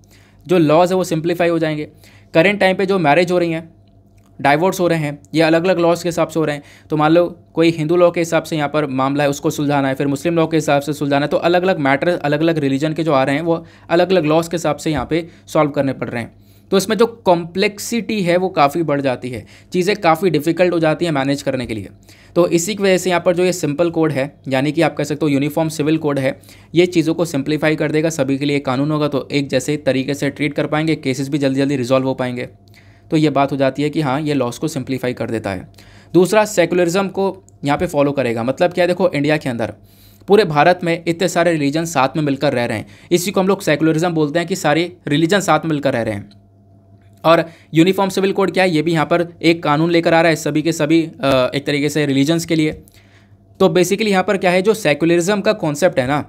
जो लॉज है वो सिंप्लीफाई हो जाएंगे करेंट टाइम पे जो मैरिज हो रही हैं डाइवोर्स हो रहे हैं या अलग अलग लॉज के हिसाब से हो रहे हैं तो मान लो कोई हिंदू लॉ के हिसाब से यहाँ पर मामला है उसको सुलझाना है फिर मुस्लिम लॉ के हिसाब से सुलझाना है तो अलग अलग मैटर अलग अलग रिलीजन के जो आ रहे हैं वो अलग अलग लॉज के हिसाब से यहाँ पर सॉल्व करने पड़ रहे हैं तो इसमें जो कॉम्प्लेक्सिटी है वो काफ़ी बढ़ जाती है चीज़ें काफ़ी डिफ़िकल्ट हो जाती हैं मैनेज करने के लिए तो इसी की वजह से यहाँ पर जो ये सिंपल कोड है यानी कि आप कह सकते हो यूनिफॉर्म सिविल कोड है ये चीज़ों को सिंप्लीफाई कर देगा सभी के लिए कानून होगा तो एक जैसे तरीके से ट्रीट कर पाएंगे केसेस भी जल्दी जल्दी रिजॉल्व हो पाएंगे तो ये बात हो जाती है कि हाँ ये लॉस को सिंप्लीफाई कर देता है दूसरा सेकुलरिज्म को यहाँ पे फॉलो करेगा मतलब क्या है देखो इंडिया के अंदर पूरे भारत में इतने सारे रिलीजन साथ में मिलकर रह रहे हैं इसी को हम लोग सेकुलरिज्म बोलते हैं कि सारे रिलीजन साथ में मिलकर रह रहे हैं और यूनिफॉर्म सिविल कोड क्या है ये भी यहाँ पर एक कानून लेकर आ रहा है सभी के सभी एक तरीके से रिलीजन्स के लिए तो बेसिकली यहाँ पर क्या है जो सेकुलरिज्म का कॉन्सेप्ट है ना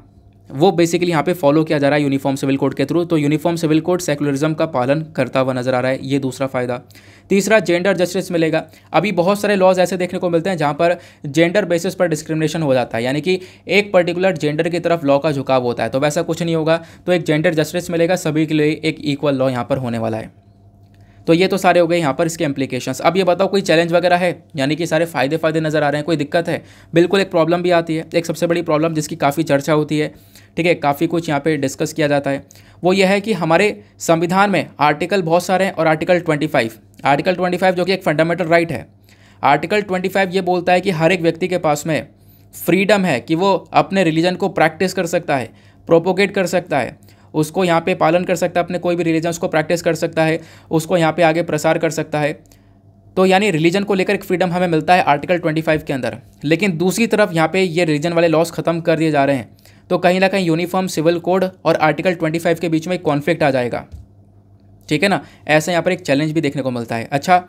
वो बेसिकली यहाँ पे फॉलो किया जा रहा है यूनिफॉर्म सिविल कोड के थ्रू तो यूनिफॉर्म सिविल कोड सेकुलरिज्म का पालन करता हुआ नजर आ रहा है ये दूसरा फायदा तीसरा जेंडर जस्टिस मिलेगा अभी बहुत सारे लॉज ऐसे देखने को मिलते हैं जहाँ पर जेंडर बेसिस पर डिस्क्रिमिनेशन हो जाता है यानी कि एक पर्टिकुलर जेंडर की तरफ लॉ का झुकाव होता है तो वैसा कुछ नहीं होगा तो एक जेंडर जस्टिस मिलेगा सभी के लिए एक इक्वल लॉ यहाँ पर होने वाला है तो ये तो सारे हो गए यहाँ पर इसके एम्प्लीकेशंस अब ये बताओ कोई चैलेंज वगैरह है यानी कि सारे फ़ायदे फ़ायदे नज़र आ रहे हैं कोई दिक्कत है बिल्कुल एक प्रॉब्लम भी आती है एक सबसे बड़ी प्रॉब्लम जिसकी काफ़ी चर्चा होती है ठीक है काफ़ी कुछ यहाँ पे डिस्कस किया जाता है वो ये है कि हमारे संविधान में आर्टिकल बहुत सारे हैं और आर्टिकल 25 आर्टिकल 25 जो कि एक फंडामेंटल राइट है आर्टिकल 25 ये बोलता है कि हर एक व्यक्ति के पास में फ्रीडम है कि वो अपने रिलीजन को प्रैक्टिस कर सकता है प्रोपोगेट कर सकता है उसको यहाँ पे पालन कर सकता है अपने कोई भी रिलीजन उसको प्रैक्टिस कर सकता है उसको यहाँ पे आगे प्रसार कर सकता है तो यानी रिलीजन को लेकर एक फ्रीडम हमें मिलता है आर्टिकल 25 के अंदर लेकिन दूसरी तरफ यहाँ पे ये रिलीजन वाले लॉस ख़त्म कर दिए जा रहे हैं तो कहीं ना कहीं यूनिफॉर्म सिविल कोड और आर्टिकल फ़ाइव के बीच में एक कॉन्फ्लिक्ट आ जाएगा ठीक है ना ऐसा यहाँ पर एक चैलेंज भी देखने को मिलता है अच्छा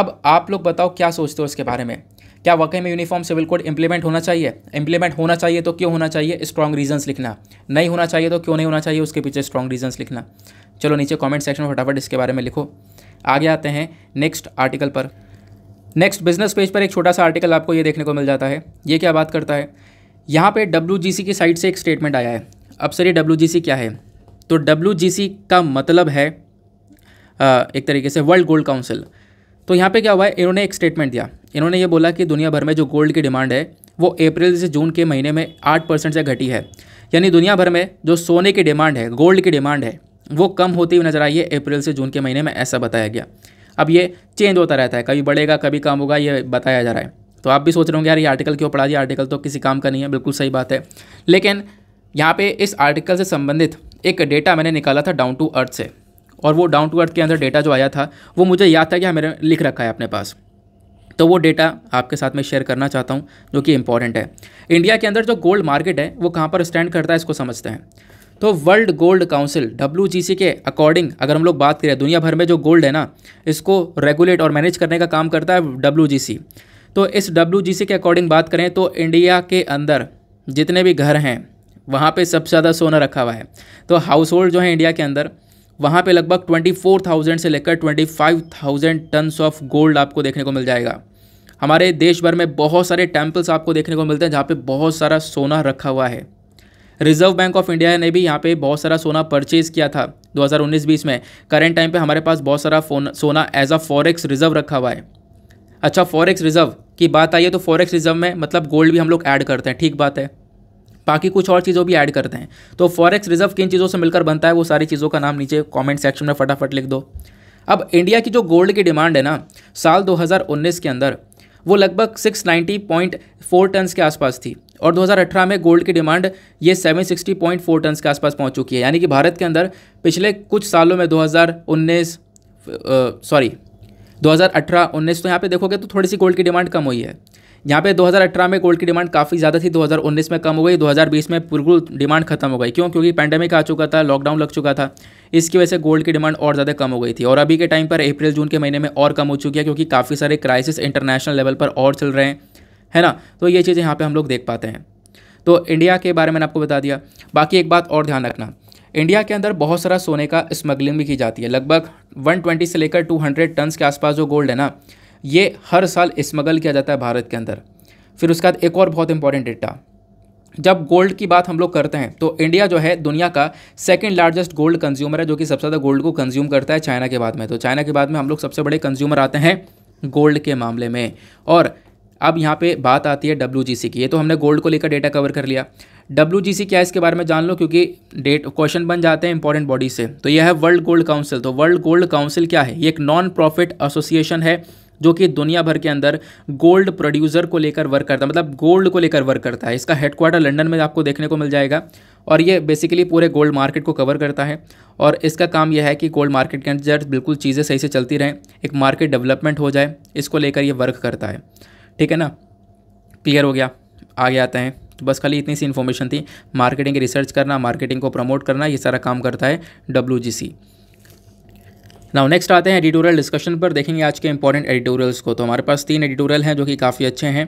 अब आप लोग बताओ क्या सोचते हो इसके बारे में क्या वाकई में यूनिफॉर्म सिविल कोड इंप्लीमेंट होना चाहिए इंप्लीमेंट होना चाहिए तो क्यों होना चाहिए स्ट्रॉन्ग रीजंस लिखना नहीं होना चाहिए तो क्यों नहीं होना चाहिए उसके पीछे स्ट्रॉन्ग रीजंस लिखना चलो नीचे कमेंट सेक्शन में फटाफट इसके बारे में लिखो आगे आते हैं नेक्स्ट आर्टिकल पर नेक्स्ट बिजनेस पेज पर एक छोटा सा आर्टिकल आपको ये देखने को मिल जाता है ये क्या बात करता है यहाँ पे डब्ल्यू की साइड से एक स्टेटमेंट आया है अब सर ये डब्ल्यू क्या है तो डब्ल्यू का मतलब है एक तरीके से वर्ल्ड गोल्ड काउंसिल तो यहाँ पे क्या हुआ है इन्होंने एक स्टेटमेंट दिया इन्होंने ये बोला कि दुनिया भर में जो गोल्ड की डिमांड है वो अप्रैल से जून के महीने में आठ परसेंट से घटी है यानी दुनिया भर में जो सोने की डिमांड है गोल्ड की डिमांड है वो कम होती हुई नज़र आई है अप्रैल से जून के महीने में ऐसा बताया गया अब ये चेंज होता रहता है कभी बढ़ेगा कभी कम होगा ये बताया जा रहा है तो आप भी सोच रहे होंगे यार ये आर्टिकल क्यों पढ़ा दिया आर्टिकल तो किसी काम का नहीं है बिल्कुल सही बात है लेकिन यहाँ पे इस आर्टिकल से संबंधित एक डेटा मैंने निकाला था डाउन टू अर्थ से और वो डाउन टू अर्थ के अंदर डेटा जो आया था वो मुझे याद था कि हाँ मेरे लिख रखा है अपने पास तो वो डेटा आपके साथ में शेयर करना चाहता हूँ जो कि इंपॉर्टेंट है इंडिया के अंदर जो गोल्ड मार्केट है वो कहाँ पर स्टैंड करता है इसको समझते हैं तो वर्ल्ड गोल्ड काउंसिल डब्ल्यू के अकॉर्डिंग अगर हम लोग बात करें दुनिया भर में जो गोल्ड है ना इसको रेगुलेट और मैनेज करने का काम करता है डब्ल्यू तो इस डब्ल्यू के अकॉर्डिंग बात करें तो इंडिया के अंदर जितने भी घर हैं वहाँ पे सबसे ज़्यादा सोना रखा हुआ है तो हाउस होल्ड जो है इंडिया के अंदर वहाँ पे लगभग 24,000 से लेकर 25,000 टन्स ऑफ गोल्ड आपको देखने को मिल जाएगा हमारे देश भर में बहुत सारे टेम्पल्स आपको देखने को मिलते हैं जहाँ पे बहुत सारा सोना रखा हुआ है रिजर्व बैंक ऑफ इंडिया ने भी यहाँ पे बहुत सारा सोना परचेज़ किया था 2019-20 में करेंट टाइम पे हमारे पास बहुत सारा सोना एज अ फॉरेक्स रिजर्व रखा हुआ है अच्छा फॉरेक्स रिजर्व की बात आई है तो फॉरेक्स रिजर्व में मतलब गोल्ड भी हम लोग ऐड करते हैं ठीक बात है बाकी कुछ और चीज़ों भी ऐड करते हैं तो फॉरेक्स रिजर्व किन चीज़ों से मिलकर बनता है वो सारी चीज़ों का नाम नीचे कॉमेंट सेक्शन में फटाफट लिख दो अब इंडिया की जो गोल्ड की डिमांड है ना साल 2019 के अंदर वो लगभग 690.4 टन के आसपास थी और 2018 में गोल्ड की डिमांड ये 760.4 टन के आसपास पहुंच चुकी है यानी कि भारत के अंदर पिछले कुछ सालों में 2019 सॉरी 2018 19 तो यहाँ पे देखोगे तो थोड़ी सी गोल्ड की डिमांड कम हुई है यहाँ पे 2018 में गोल्ड की डिमांड काफ़ी ज़्यादा थी 2019 में कम हो गई 2020 में बिल्कुल डिमांड खत्म हो गई क्यों क्योंकि पैंडेमिक आ चुका था लॉकडाउन लग चुका था इसकी वजह से गोल्ड की डिमांड और ज़्यादा कम हो गई थी और अभी के टाइम पर अप्रैल जून के महीने में और कम हो चुकी है क्योंकि काफ़ी सारे क्राइसिस इंटरनेशनल लेवल पर और चल रहे हैं है ना तो ये चीज़ें यहाँ पर हम लोग देख पाते हैं तो इंडिया के बारे में आपको बता दिया बाकी एक बात और ध्यान रखना इंडिया के अंदर बहुत सारा सोने का स्मगलिंग भी की जाती है लगभग 120 से लेकर 200 टन्स के आसपास जो गोल्ड है ना ये हर साल स्मगल किया जाता है भारत के अंदर फिर उसके बाद एक और बहुत इंपॉर्टेंट डेटा जब गोल्ड की बात हम लोग करते हैं तो इंडिया जो है दुनिया का सेकंड लार्जेस्ट गोल्ड कंज्यूमर है जो कि सबसे ज़्यादा गोल्ड को कंज्यूम करता है चाइना के बाद में तो चाइना के बाद में हम लोग सबसे बड़े कंज्यूमर आते हैं गोल्ड के मामले में और अब यहाँ पे बात आती है डब्ल्यू की ये तो हमने गोल्ड को लेकर डेटा कवर कर लिया डब्ल्यू क्या है इसके बारे में जान लो क्योंकि डेट क्वेश्चन बन जाते हैं इंपॉर्टेंट बॉडी से तो यह है वर्ल्ड गोल्ड काउंसिल तो वर्ल्ड गोल्ड काउंसिल क्या है ये एक नॉन प्रॉफिट एसोसिएशन है जो कि दुनिया भर के अंदर गोल्ड प्रोड्यूसर को लेकर वर्क करता है मतलब गोल्ड को लेकर वर्क करता है इसका हेडक्वार्टर लंदन में आपको देखने को मिल जाएगा और ये बेसिकली पूरे गोल्ड मार्केट को कवर करता है और इसका काम यह है कि गोल्ड मार्केट के अंदर बिल्कुल चीज़ें सही से चलती रहें एक मार्केट डेवलपमेंट हो जाए इसको लेकर ये वर्क करता है ठीक है ना क्लियर हो गया आगे आते हैं तो बस खाली इतनी सी इन्फॉर्मेशन थी मार्केटिंग की रिसर्च करना मार्केटिंग को प्रमोट करना ये सारा काम करता है डब्ल्यू नाउ नेक्स्ट आते हैं एडिटोरियल डिस्कशन पर देखेंगे आज के इंपॉर्टेंट एडिटोरियल्स को तो हमारे पास तीन एडिटोरियल हैं जो कि काफ़ी अच्छे हैं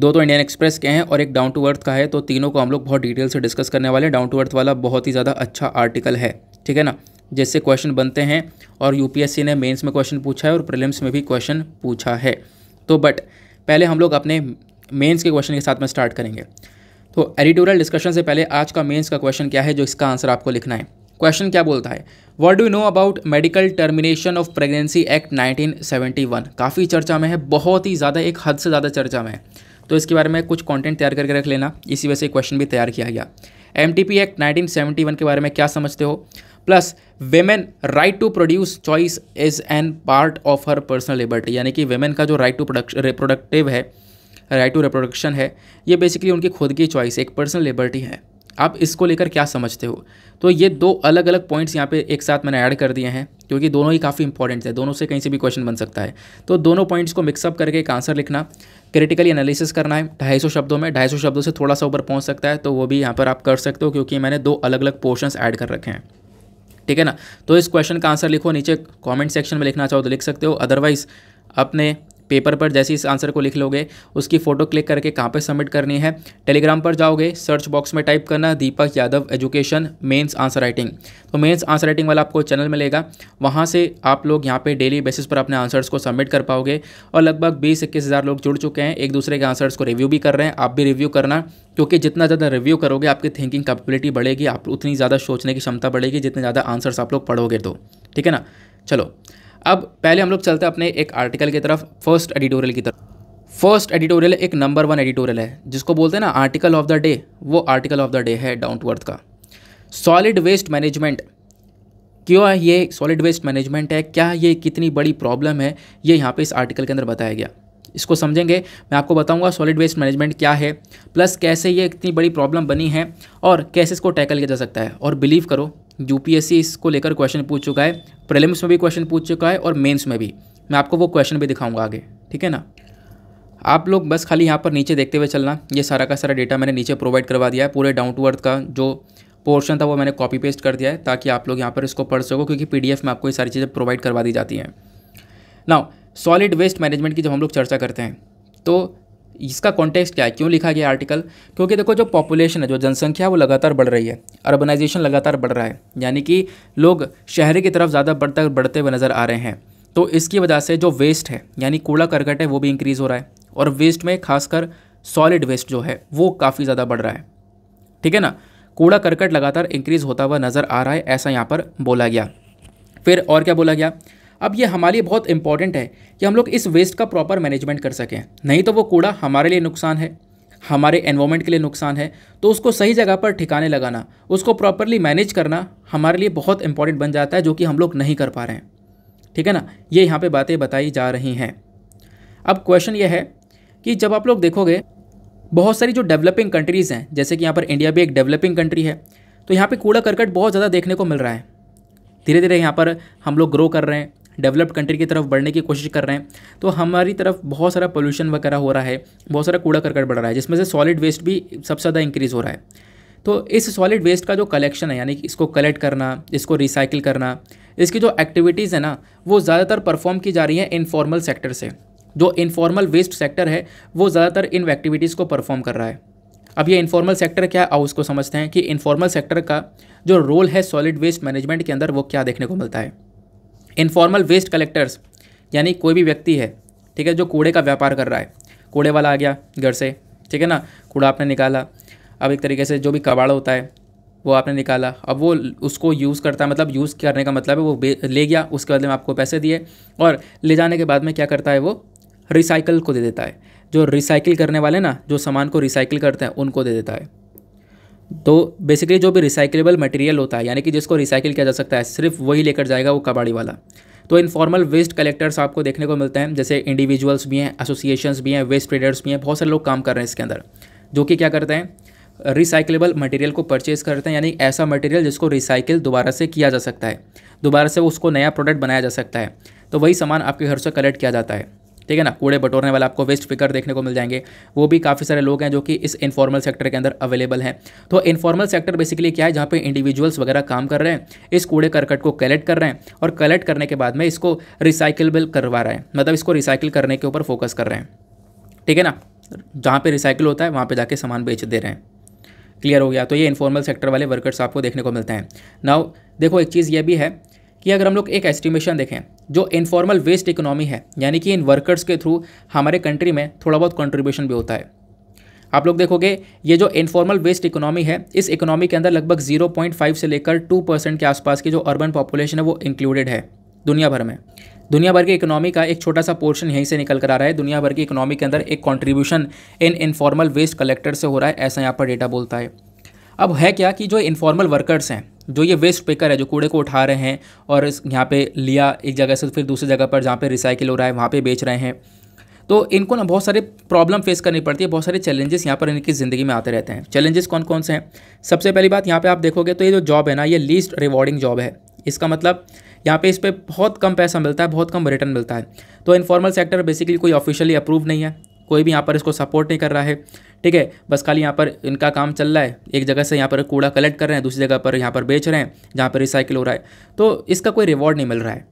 दो तो इंडियन एक्सप्रेस के हैं और एक डाउन टू अर्थ का है तो तीनों को हम लोग बहुत डिटेल से डिस्कस करने वाले हैं डाउन टू अर्थ वाला बहुत ही ज़्यादा अच्छा आर्टिकल है ठीक है ना जिससे क्वेश्चन बनते हैं और यूपीएससी ने मेंस में क्वेश्चन पूछा है और प्रिलिम्स में भी क्वेश्चन पूछा है तो बट पहले हम लोग अपने मेन्स के क्वेश्चन के साथ में स्टार्ट करेंगे तो एडिटोरियल डिस्कशन से पहले आज का मेन्स का क्वेश्चन क्या है जो इसका आंसर आपको लिखना है क्वेश्चन क्या बोलता है what do know about medical termination of pregnancy act 1971 काफ़ी चर्चा में है बहुत ही ज़्यादा एक हद से ज़्यादा चर्चा में है तो इसके बारे में कुछ कंटेंट तैयार करके रख लेना इसी वजह से क्वेश्चन भी तैयार किया गया एम एक्ट 1971 के बारे में क्या समझते हो plus women right to produce choice is an part of her personal liberty यानी कि वेमेन का जो राइट टू रिप्रोडक्टिव है राइट टू रिप्रोडक्शन है ये बेसिकली उनकी खुद की चॉइस एक पर्सनल लिबर्टी है आप इसको लेकर क्या समझते हो तो ये दो अलग अलग पॉइंट्स यहाँ पे एक साथ मैंने ऐड कर दिए हैं क्योंकि दोनों ही काफ़ी इंपॉर्टेंट है दोनों से कहीं से भी क्वेश्चन बन सकता है तो दोनों पॉइंट्स को मिक्सअप करके एक आंसर लिखना क्रिटिकली एनालिसिस करना है ढाई सौ शब्दों में ढाई सौ शब्दों से थोड़ा सा ऊपर पहुँच सकता है तो वो भी यहाँ पर आप कर सकते हो क्योंकि मैंने दो अलग अलग पोर्शन ऐड कर रखे हैं ठीक है ना तो इस क्वेश्चन का आंसर लिखो नीचे कॉमेंट सेक्शन में लिखना चाहो तो लिख सकते हो अदरवाइज़ अपने पेपर पर जैसे इस आंसर को लिख लोगे उसकी फ़ोटो क्लिक करके कहाँ पे सबमिट करनी है टेलीग्राम पर जाओगे सर्च बॉक्स में टाइप करना Deepak Yadav education mains answer writing तो मेंस आंसर राइटिंग वाला आपको चैनल मिलेगा वहाँ से आप लोग यहाँ पे डेली बेसिस पर अपने आंसर्स को सबमिट कर पाओगे और लगभग बीस इक्कीस हज़ार लोग जुड़ चुके हैं एक दूसरे के आंसर्स को रिव्यू भी कर रहे हैं आप भी रिव्यू करना क्योंकि जितना ज़्यादा रिव्यू करोगे आपकी थिंकिंग कैपेबिलिटी बढ़ेगी आप उतनी ज़्यादा सोचने की क्षमता बढ़ेगी जितने ज़्यादा आंसर्स आप लोग पढ़ोगे तो ठीक है ना चलो अब पहले हम लोग चलते हैं अपने एक आर्टिकल की तरफ फर्स्ट एडिटोरियल की तरफ फर्स्ट एडिटोरियल एक नंबर वन एडिटोरियल है जिसको बोलते हैं ना आर्टिकल ऑफ द डे वो आर्टिकल ऑफ द डे है डाउन टू अर्थ का सॉलिड वेस्ट मैनेजमेंट क्यों है ये सॉलिड वेस्ट मैनेजमेंट है क्या ये कितनी बड़ी प्रॉब्लम है ये यहाँ पे इस आर्टिकल के अंदर बताया गया इसको समझेंगे मैं आपको बताऊंगा सॉलिड वेस्ट मैनेजमेंट क्या है प्लस कैसे ये इतनी बड़ी प्रॉब्लम बनी है और कैसे इसको टैकल किया जा सकता है और बिलीव करो यूपीएससी इसको लेकर क्वेश्चन पूछ चुका है प्रेलिम्स में भी क्वेश्चन पूछ चुका है और मेंस में भी मैं आपको वो क्वेश्चन भी दिखाऊंगा आगे ठीक है ना आप लोग बस खाली यहाँ पर नीचे देखते हुए चलना ये सारा का सारा डेटा मैंने नीचे प्रोवाइड करवा दिया है पूरे डाउन टू अर्थ का जो पोर्शन था वो मैंने कॉपी पेस्ट कर दिया है ताकि आप लोग यहाँ पर इसको पढ़ सको क्योंकि पीडीएफ में आपको ये सारी चीज़ें प्रोवाइड करवा दी जाती हैं नाउ सॉलिड वेस्ट मैनेजमेंट की जब हम लोग चर्चा करते हैं तो इसका कॉन्टेक्स्ट क्या है क्यों लिखा गया आर्टिकल क्योंकि देखो जो पॉपुलेशन है जो जनसंख्या है वो लगातार बढ़ रही है अर्बनाइजेशन लगातार बढ़ रहा है यानी कि लोग शहर की तरफ ज़्यादा बढ़ता बढ़ते हुए नज़र आ रहे हैं तो इसकी वजह से जो वेस्ट है यानी कूड़ा करकट है वो भी इंक्रीज़ हो रहा है और वेस्ट में खासकर सॉलिड वेस्ट जो है वो काफ़ी ज़्यादा बढ़ रहा है ठीक है ना कूड़ा करकट लगातार इंक्रीज़ होता हुआ नज़र आ रहा है ऐसा यहाँ पर बोला गया फिर और क्या बोला गया अब ये हमारे लिए बहुत इंपॉर्टेंट है कि हम लोग इस वेस्ट का प्रॉपर मैनेजमेंट कर सकें नहीं तो वो कूड़ा हमारे लिए नुकसान है हमारे एनवायरमेंट के लिए नुकसान है तो उसको सही जगह पर ठिकाने लगाना उसको प्रॉपरली मैनेज करना हमारे लिए बहुत इंपॉर्टेंट बन जाता है जो कि हम लोग नहीं कर पा रहे हैं ठीक है ना ये यहाँ पे बातें बताई जा रही हैं अब क्वेश्चन ये है कि जब आप लोग देखोगे बहुत सारी जो डेवलपिंग कंट्रीज़ हैं जैसे कि यहाँ पर इंडिया भी एक डेवलपिंग कंट्री है तो यहाँ पर कूड़ा करकट बहुत ज़्यादा देखने को मिल रहा है धीरे धीरे यहाँ पर हम लोग ग्रो कर रहे हैं डेवलप्ड कंट्री की तरफ बढ़ने की कोशिश कर रहे हैं तो हमारी तरफ बहुत सारा पोल्यूशन वगैरह हो रहा है बहुत सारा कूड़ा करकट बढ़ रहा है जिसमें से सॉलिड वेस्ट भी सबसे ज़्यादा इंक्रीज़ हो रहा है तो इस सॉलिड वेस्ट का जो कलेक्शन है यानी कि इसको कलेक्ट करना इसको रिसाइकिल करना इसकी जो एक्टिविटीज़ है ना वो ज़्यादातर परफॉर्म की जा रही हैं इनफॉर्मल सेक्टर से जो इनफॉर्मल वेस्ट सेक्टर है वो ज़्यादातर इन एक्टिविटीज़ को परफॉर्म कर रहा है अब ये इनफॉर्मल सेक्टर क्या है उसको समझते हैं कि इनफॉर्मल सेक्टर का जो रोल है सॉलिड वेस्ट मैनेजमेंट के अंदर वो क्या देखने को मिलता है इनफॉर्मल वेस्ट कलेक्टर्स यानी कोई भी व्यक्ति है ठीक है जो कूड़े का व्यापार कर रहा है कूड़े वाला आ गया घर से ठीक है ना कूड़ा आपने निकाला अब एक तरीके से जो भी कबाड़ होता है वो आपने निकाला अब वो उसको यूज़ करता है मतलब यूज़ करने का मतलब है वो ले गया उसके बदले में आपको पैसे दिए और ले जाने के बाद में क्या करता है वो रिसाइकल को दे देता है जो रिसाइकिल करने वाले ना जो सामान को रिसाइकिल करते हैं उनको दे देता है तो बेसिकली जो भी रिसाइकलेबल मटेरियल होता है यानी कि जिसको रिसाइकिल किया जा सकता है सिर्फ वही लेकर जाएगा वो कबाड़ी वाला तो इनफॉर्मल वेस्ट कलेक्टर्स आपको देखने को मिलते हैं जैसे इंडिविजुअल्स भी हैं एसोसिएशंस भी हैं वेस्ट ट्रेडर्स भी हैं बहुत सारे लोग काम कर रहे हैं इसके अंदर जो कि क्या करते हैं रिसाइकलेबल मटेरियल को परचेज करते हैं यानी ऐसा मटेरियल जिसको रिसाइकिल दोबारा से किया जा सकता है दोबारा से उसको नया प्रोडक्ट बनाया जा सकता है तो वही सामान आपके घर से कलेक्ट किया जाता है ठीक है ना कूड़े बटोरने वाला आपको वेस्ट पिकर देखने को मिल जाएंगे वो भी काफ़ी सारे लोग हैं जो कि इस इनफॉर्मल सेक्टर के अंदर अवेलेबल हैं तो इनफॉर्मल सेक्टर बेसिकली क्या है जहाँ पे इंडिविजुअल्स वगैरह काम कर रहे हैं इस कूड़े करकट को कलेक्ट कर रहे हैं और कलेक्ट करने के बाद में इसको रिसाइकिलबल करवा रहे हैं मतलब इसको रिसाइकिल करने के ऊपर फोकस कर रहे हैं ठीक है ना जहाँ पर रिसाइकिल होता है वहाँ पर जाके सामान बेच दे रहे हैं क्लियर हो गया तो ये इनफॉर्मल सेक्टर वाले वर्कर्स आपको देखने को मिलते हैं नाउ देखो एक चीज़ ये भी है कि अगर हम लोग एक एस्टिमेशन देखें जो इनफॉर्मल वेस्ट इकोनॉमी है यानी कि इन वर्कर्स के थ्रू हमारे कंट्री में थोड़ा बहुत कंट्रीब्यूशन भी होता है आप लोग देखोगे ये जो इनफॉर्मल वेस्ट इकोनॉमी है इस इकोनॉमी के अंदर लगभग 0.5 से लेकर 2 परसेंट के आसपास की जो अर्बन पॉपुलेशन है वो इंक्लूडेड है दुनिया भर में दुनिया भर की इकोनॉमी का एक छोटा सा पोर्शन यहीं से निकल कर आ रहा है दुनिया भर की इकोनॉमी के अंदर एक contribution in informal waste collector से हो रहा है ऐसा यहाँ पर डेटा बोलता है अब है क्या कि जो इनफॉर्मल वर्कर्स हैं जो ये वेस्ट पेकर है जो कूड़े को उठा रहे हैं और यहाँ पे लिया एक जगह से फिर दूसरी जगह पर जहाँ पे रिसाइकिल हो रहा है वहाँ पे बेच रहे हैं तो इनको ना बहुत सारे प्रॉब्लम फेस करनी पड़ती है बहुत सारे चैलेंजेस यहाँ पर इनकी ज़िंदगी में आते रहते हैं चैलेंजेस कौन कौन से हैं सबसे पहली बात यहाँ पर आप देखोगे तो ये जो जॉब है ना ये लीस्ट रिवॉर्डिंग जॉब है इसका मतलब यहाँ पे इस पर बहुत कम पैसा मिलता है बहुत कम रिटर्न मिलता है तो इनफॉर्मल सेक्टर बेसिकली कोई ऑफिशियली अप्रूव नहीं है कोई भी यहाँ पर इसको सपोर्ट नहीं कर रहा है ठीक है बस खाली यहाँ पर इनका काम चल रहा है एक जगह से यहाँ पर कूड़ा कलेक्ट कर रहे हैं दूसरी जगह पर यहाँ पर बेच रहे हैं जहाँ पर रिसाइकिल हो रहा है तो इसका कोई रिवॉर्ड नहीं मिल रहा है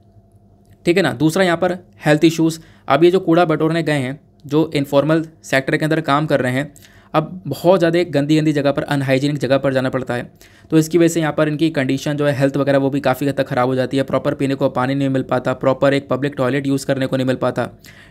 ठीक है ना दूसरा यहाँ पर हेल्थ इशूज़ अब ये जो कूड़ा बटोरने गए हैं जो इनफॉर्मल सेक्टर के अंदर काम कर रहे हैं अब बहुत ज़्यादा गंदी गंदी जगह पर अनहाइजीनिक जगह पर जाना पड़ता है तो इसकी वजह से यहाँ पर इनकी कंडीशन जो है हेल्थ वगैरह वो भी काफ़ी हद तक ख़राब हो जाती है प्रॉपर पीने को पानी नहीं मिल पाता प्रॉपर एक पब्लिक टॉयलेट यूज़ करने को नहीं मिल पाता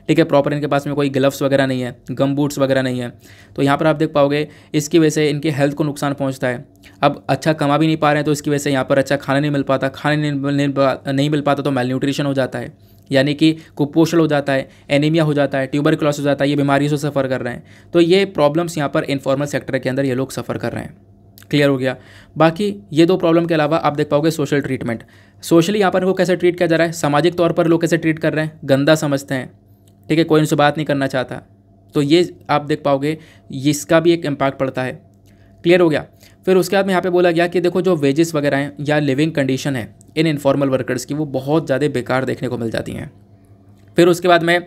ठीक है प्रॉपर इनके पास में कोई ग्लव्स वगैरह नहीं है गम बूट्स वगैरह नहीं है तो यहाँ पर आप देख पाओगे इसकी वजह से इनकी हेल्थ को नुकसान पहुँचता है अब अच्छा कमा भी नहीं पा रहे हैं तो इसकी वजह से यहाँ पर अच्छा खाना नहीं मिल पाता खाने नहीं मिल पाता तो मेल न्यूट्रिशन हो जाता है यानी कि कुपोषण हो जाता है एनीमिया हो जाता है ट्यूबर क्लॉस हो जाता है ये बीमारियों से सफ़र कर रहे हैं तो ये प्रॉब्लम्स यहाँ पर इनफॉर्मल सेक्टर के अंदर ये लोग सफ़र कर रहे हैं क्लियर हो गया बाकी ये दो प्रॉब्लम के अलावा आप देख पाओगे सोशल ट्रीटमेंट सोशली यहाँ पर इनको कैसे ट्रीट किया जा रहा है सामाजिक तौर पर लोग कैसे ट्रीट कर रहे हैं गंदा समझते हैं ठीक है कोई उनसे बात नहीं करना चाहता तो ये आप देख पाओगे इसका भी एक इम्पैक्ट पड़ता है क्लियर हो गया फिर उसके बाद में यहाँ पे बोला गया कि देखो जो वेजेस वगैरह हैं या लिविंग कंडीशन है इन इनफॉर्मल वर्कर्स की वो बहुत ज़्यादा बेकार देखने को मिल जाती हैं फिर उसके बाद में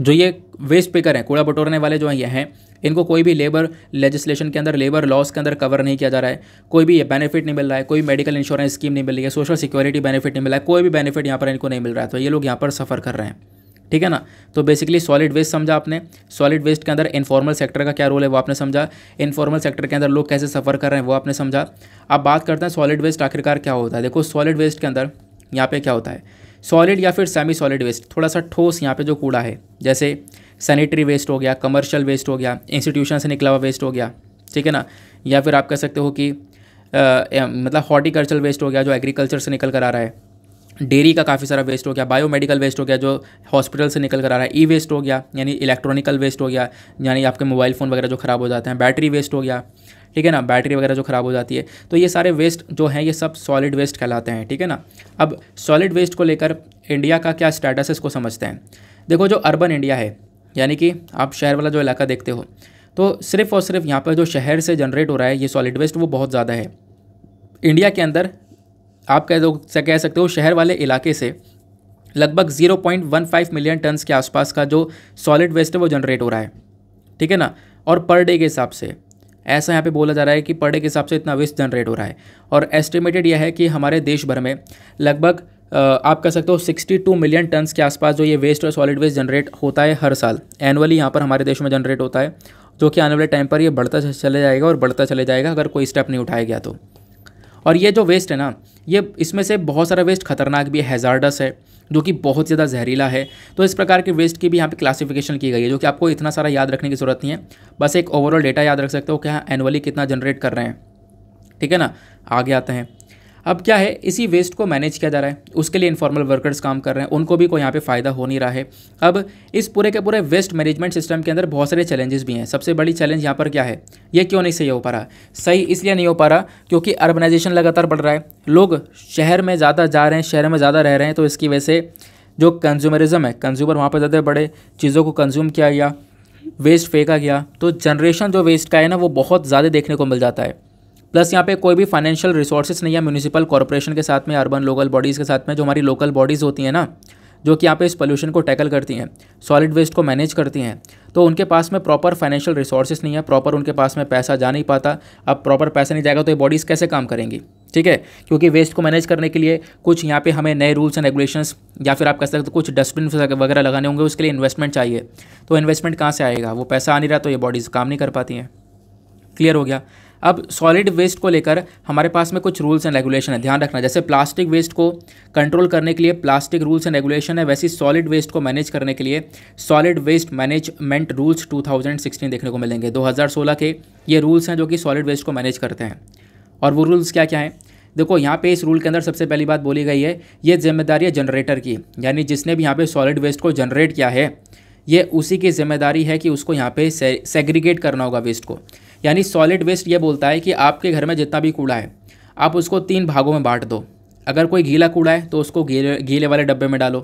जो ये वेस्ट पिकर हैं कूड़ा बटोरने वाले जो हैं ये हैं इनको कोई भी लेबर लेजिस्लेशन के अंदर लेबर लॉस के अंदर कवर नहीं किया जा रहा है कोई भी बेनिफिट नहीं मिल रहा है कोई मेडिकल इंश्योरेंस स्कीम नहीं मिल रही है सोशल सिक्योरिटी बेनिफिट नहीं मिल रहा है कोई भी बेनिफिट यहाँ पर इनको नहीं मिल रहा है तो ये लोग यहाँ पर सफ़र कर रहे हैं ठीक है ना तो बेसिकली सॉलिड वेस्ट समझा आपने सॉलिड वेस्ट के अंदर इनफॉर्मल सेक्टर का क्या रोल है वो आपने समझा इनफॉर्मल सेक्टर के अंदर लोग कैसे सफ़र कर रहे हैं वो आपने समझा अब बात करते हैं सॉलिड वेस्ट आखिरकार क्या होता है देखो सॉलिड वेस्ट के अंदर यहाँ पे क्या होता है सॉलिड या फिर सेमी सॉलिड वेस्ट थोड़ा सा ठोस यहाँ पे जो कूड़ा है जैसे सैनिटरी वेस्ट हो गया कमर्शियल वेस्ट हो गया इंस्टीट्यूशन से निकला हुआ वेस्ट हो गया ठीक है ना या फिर आप कह सकते हो कि आ, मतलब हॉर्टिकल्चर वेस्ट हो गया जो एग्रीकल्चर से निकल कर आ रहा है डेयरी का काफ़ी सारा वेस्ट हो गया बायोमेडिकल वेस्ट हो गया जो हॉस्पिटल से निकल कर आ रहा है ई वेस्ट हो गया यानी इलेक्ट्रॉनिकल वेस्ट हो गया यानी आपके मोबाइल फ़ोन वगैरह जो ख़राब हो जाते हैं बैटरी वेस्ट हो गया ठीक है ना बैटरी वगैरह जो ख़राब हो जाती है तो ये सारे वेस्ट जो हैं ये सब सॉलिड वेस्ट कहलाते हैं ठीक है ना अब सॉलिड वेस्ट को लेकर इंडिया का क्या स्टेटस है इसको समझते हैं देखो जो अर्बन इंडिया है यानी कि आप शहर वाला जो इलाका देखते हो तो सिर्फ और सिर्फ यहाँ पर जो शहर से जनरेट हो रहा है ये सॉलिड वेस्ट वो बहुत ज़्यादा है इंडिया के अंदर आप कह दो कह सकते हो शहर वाले इलाके से लगभग 0.15 मिलियन टन्स के आसपास का जो सॉलिड वेस्ट है वो जनरेट हो रहा है ठीक है ना और पर डे के हिसाब से ऐसा यहाँ पे बोला जा रहा है कि पर डे के हिसाब से इतना वेस्ट जनरेट हो रहा है और एस्टिमेटेड यह है कि हमारे देश भर में लगभग आप कह सकते हो 62 मिलियन टन्स के आसपास जो ये वेस्ट और सॉलिड वेस्ट जनरेट होता है हर साल एनुअली यहाँ पर हमारे देश में जनरेट होता है जो कि आने वाले टाइम पर ये बढ़ता चले जाएगा और बढ़ता चले जाएगा अगर कोई स्टेप नहीं उठाया गया तो और ये जो वेस्ट है ना ये इसमें से बहुत सारा वेस्ट खतरनाक भी है हैज़ार्डस है जो कि बहुत ज़्यादा जहरीला है तो इस प्रकार के वेस्ट की भी यहाँ पे क्लासिफिकेशन की गई है जो कि आपको इतना सारा याद रखने की ज़रूरत नहीं है बस एक ओवरऑल डेटा याद रख सकते हो कि हाँ एनुअली कितना जनरेट कर रहे हैं ठीक है ना आगे आते हैं अब क्या है इसी वेस्ट को मैनेज किया जा रहा है उसके लिए इनफॉर्मल वर्कर्स काम कर रहे हैं उनको भी कोई यहाँ पे फ़ायदा हो नहीं रहा है अब इस पूरे के पूरे वेस्ट मैनेजमेंट सिस्टम के अंदर बहुत सारे चैलेंजेस भी हैं सबसे बड़ी चैलेंज यहाँ पर क्या है ये क्यों नहीं सही हो पा रहा सही इसलिए नहीं हो पा रहा क्योंकि अर्बनाइजेशन लगातार बढ़ रहा है लोग शहर में ज़्यादा जा रहे हैं शहर में ज़्यादा रह रहे हैं तो इसकी वजह से जो कंज्यूमरिज्म है कंज्यूमर वहाँ पर ज़्यादा बड़े चीज़ों को कंज्यूम किया गया वेस्ट फेंका गया तो जनरेशन जो वेस्ट का है ना वो बहुत ज़्यादा देखने को मिल जाता है प्लस यहाँ पे कोई भी फाइनेंशियल रिसोर्सेज नहीं है म्यूनसिपल कॉरपोरेशन के साथ में अर्बन लोकल बॉडीज़ के साथ में जो हमारी लोकल बॉडीज़ होती हैं ना जो कि यहाँ पे इस पोल्यूशन को टैकल करती हैं सॉलिड वेस्ट को मैनेज करती हैं तो उनके पास में प्रॉपर फाइनेंशियल रिसोर्सेज नहीं है प्रॉपर उनके पास में पैसा जा नहीं पाता अब प्रॉपर पैसा नहीं जाएगा तो ये बॉडीज़ कैसे काम करेंगी ठीक है क्योंकि वेस्ट को मैनेज करने के लिए कुछ यहाँ पे हमें नए रूल्स एंड रेगुलेशंस या फिर आप कह सकते हो कुछ डस्टबिन वगैरह लगाने होंगे उसके लिए इन्वेस्टमेंट चाहिए तो इन्वेस्टमेंट कहाँ से आएगा वो पैसा आ नहीं रहा तो ये बॉडीज़ काम नहीं कर पाती हैं क्लियर हो गया अब सॉलिड वेस्ट को लेकर हमारे पास में कुछ रूल्स एंड रेगुलेशन है ध्यान रखना जैसे प्लास्टिक वेस्ट को कंट्रोल करने के लिए प्लास्टिक रूल्स एंड रेगुलेशन है वैसे सॉलिड वेस्ट को मैनेज करने के लिए सॉलिड वेस्ट मैनेजमेंट रूल्स 2016 देखने को मिलेंगे 2016 के ये रूल्स हैं जो कि सॉलिड वेस्ट को मैनेज करते हैं और वो रूल्स क्या क्या हैं देखो यहाँ पे इस रूल के अंदर सबसे पहली बात बोली गई है ये जिम्मेदारी है जनरेटर की यानी जिसने भी यहाँ पे सॉलिड वेस्ट को जनरेट किया है ये उसी की जिम्मेदारी है कि उसको यहाँ पे सेग्रीगेट करना होगा वेस्ट को यानी सॉलिड वेस्ट ये बोलता है कि आपके घर में जितना भी कूड़ा है आप उसको तीन भागों में बांट दो अगर कोई गीला कूड़ा है तो उसको गीले गीले वाले डब्बे में डालो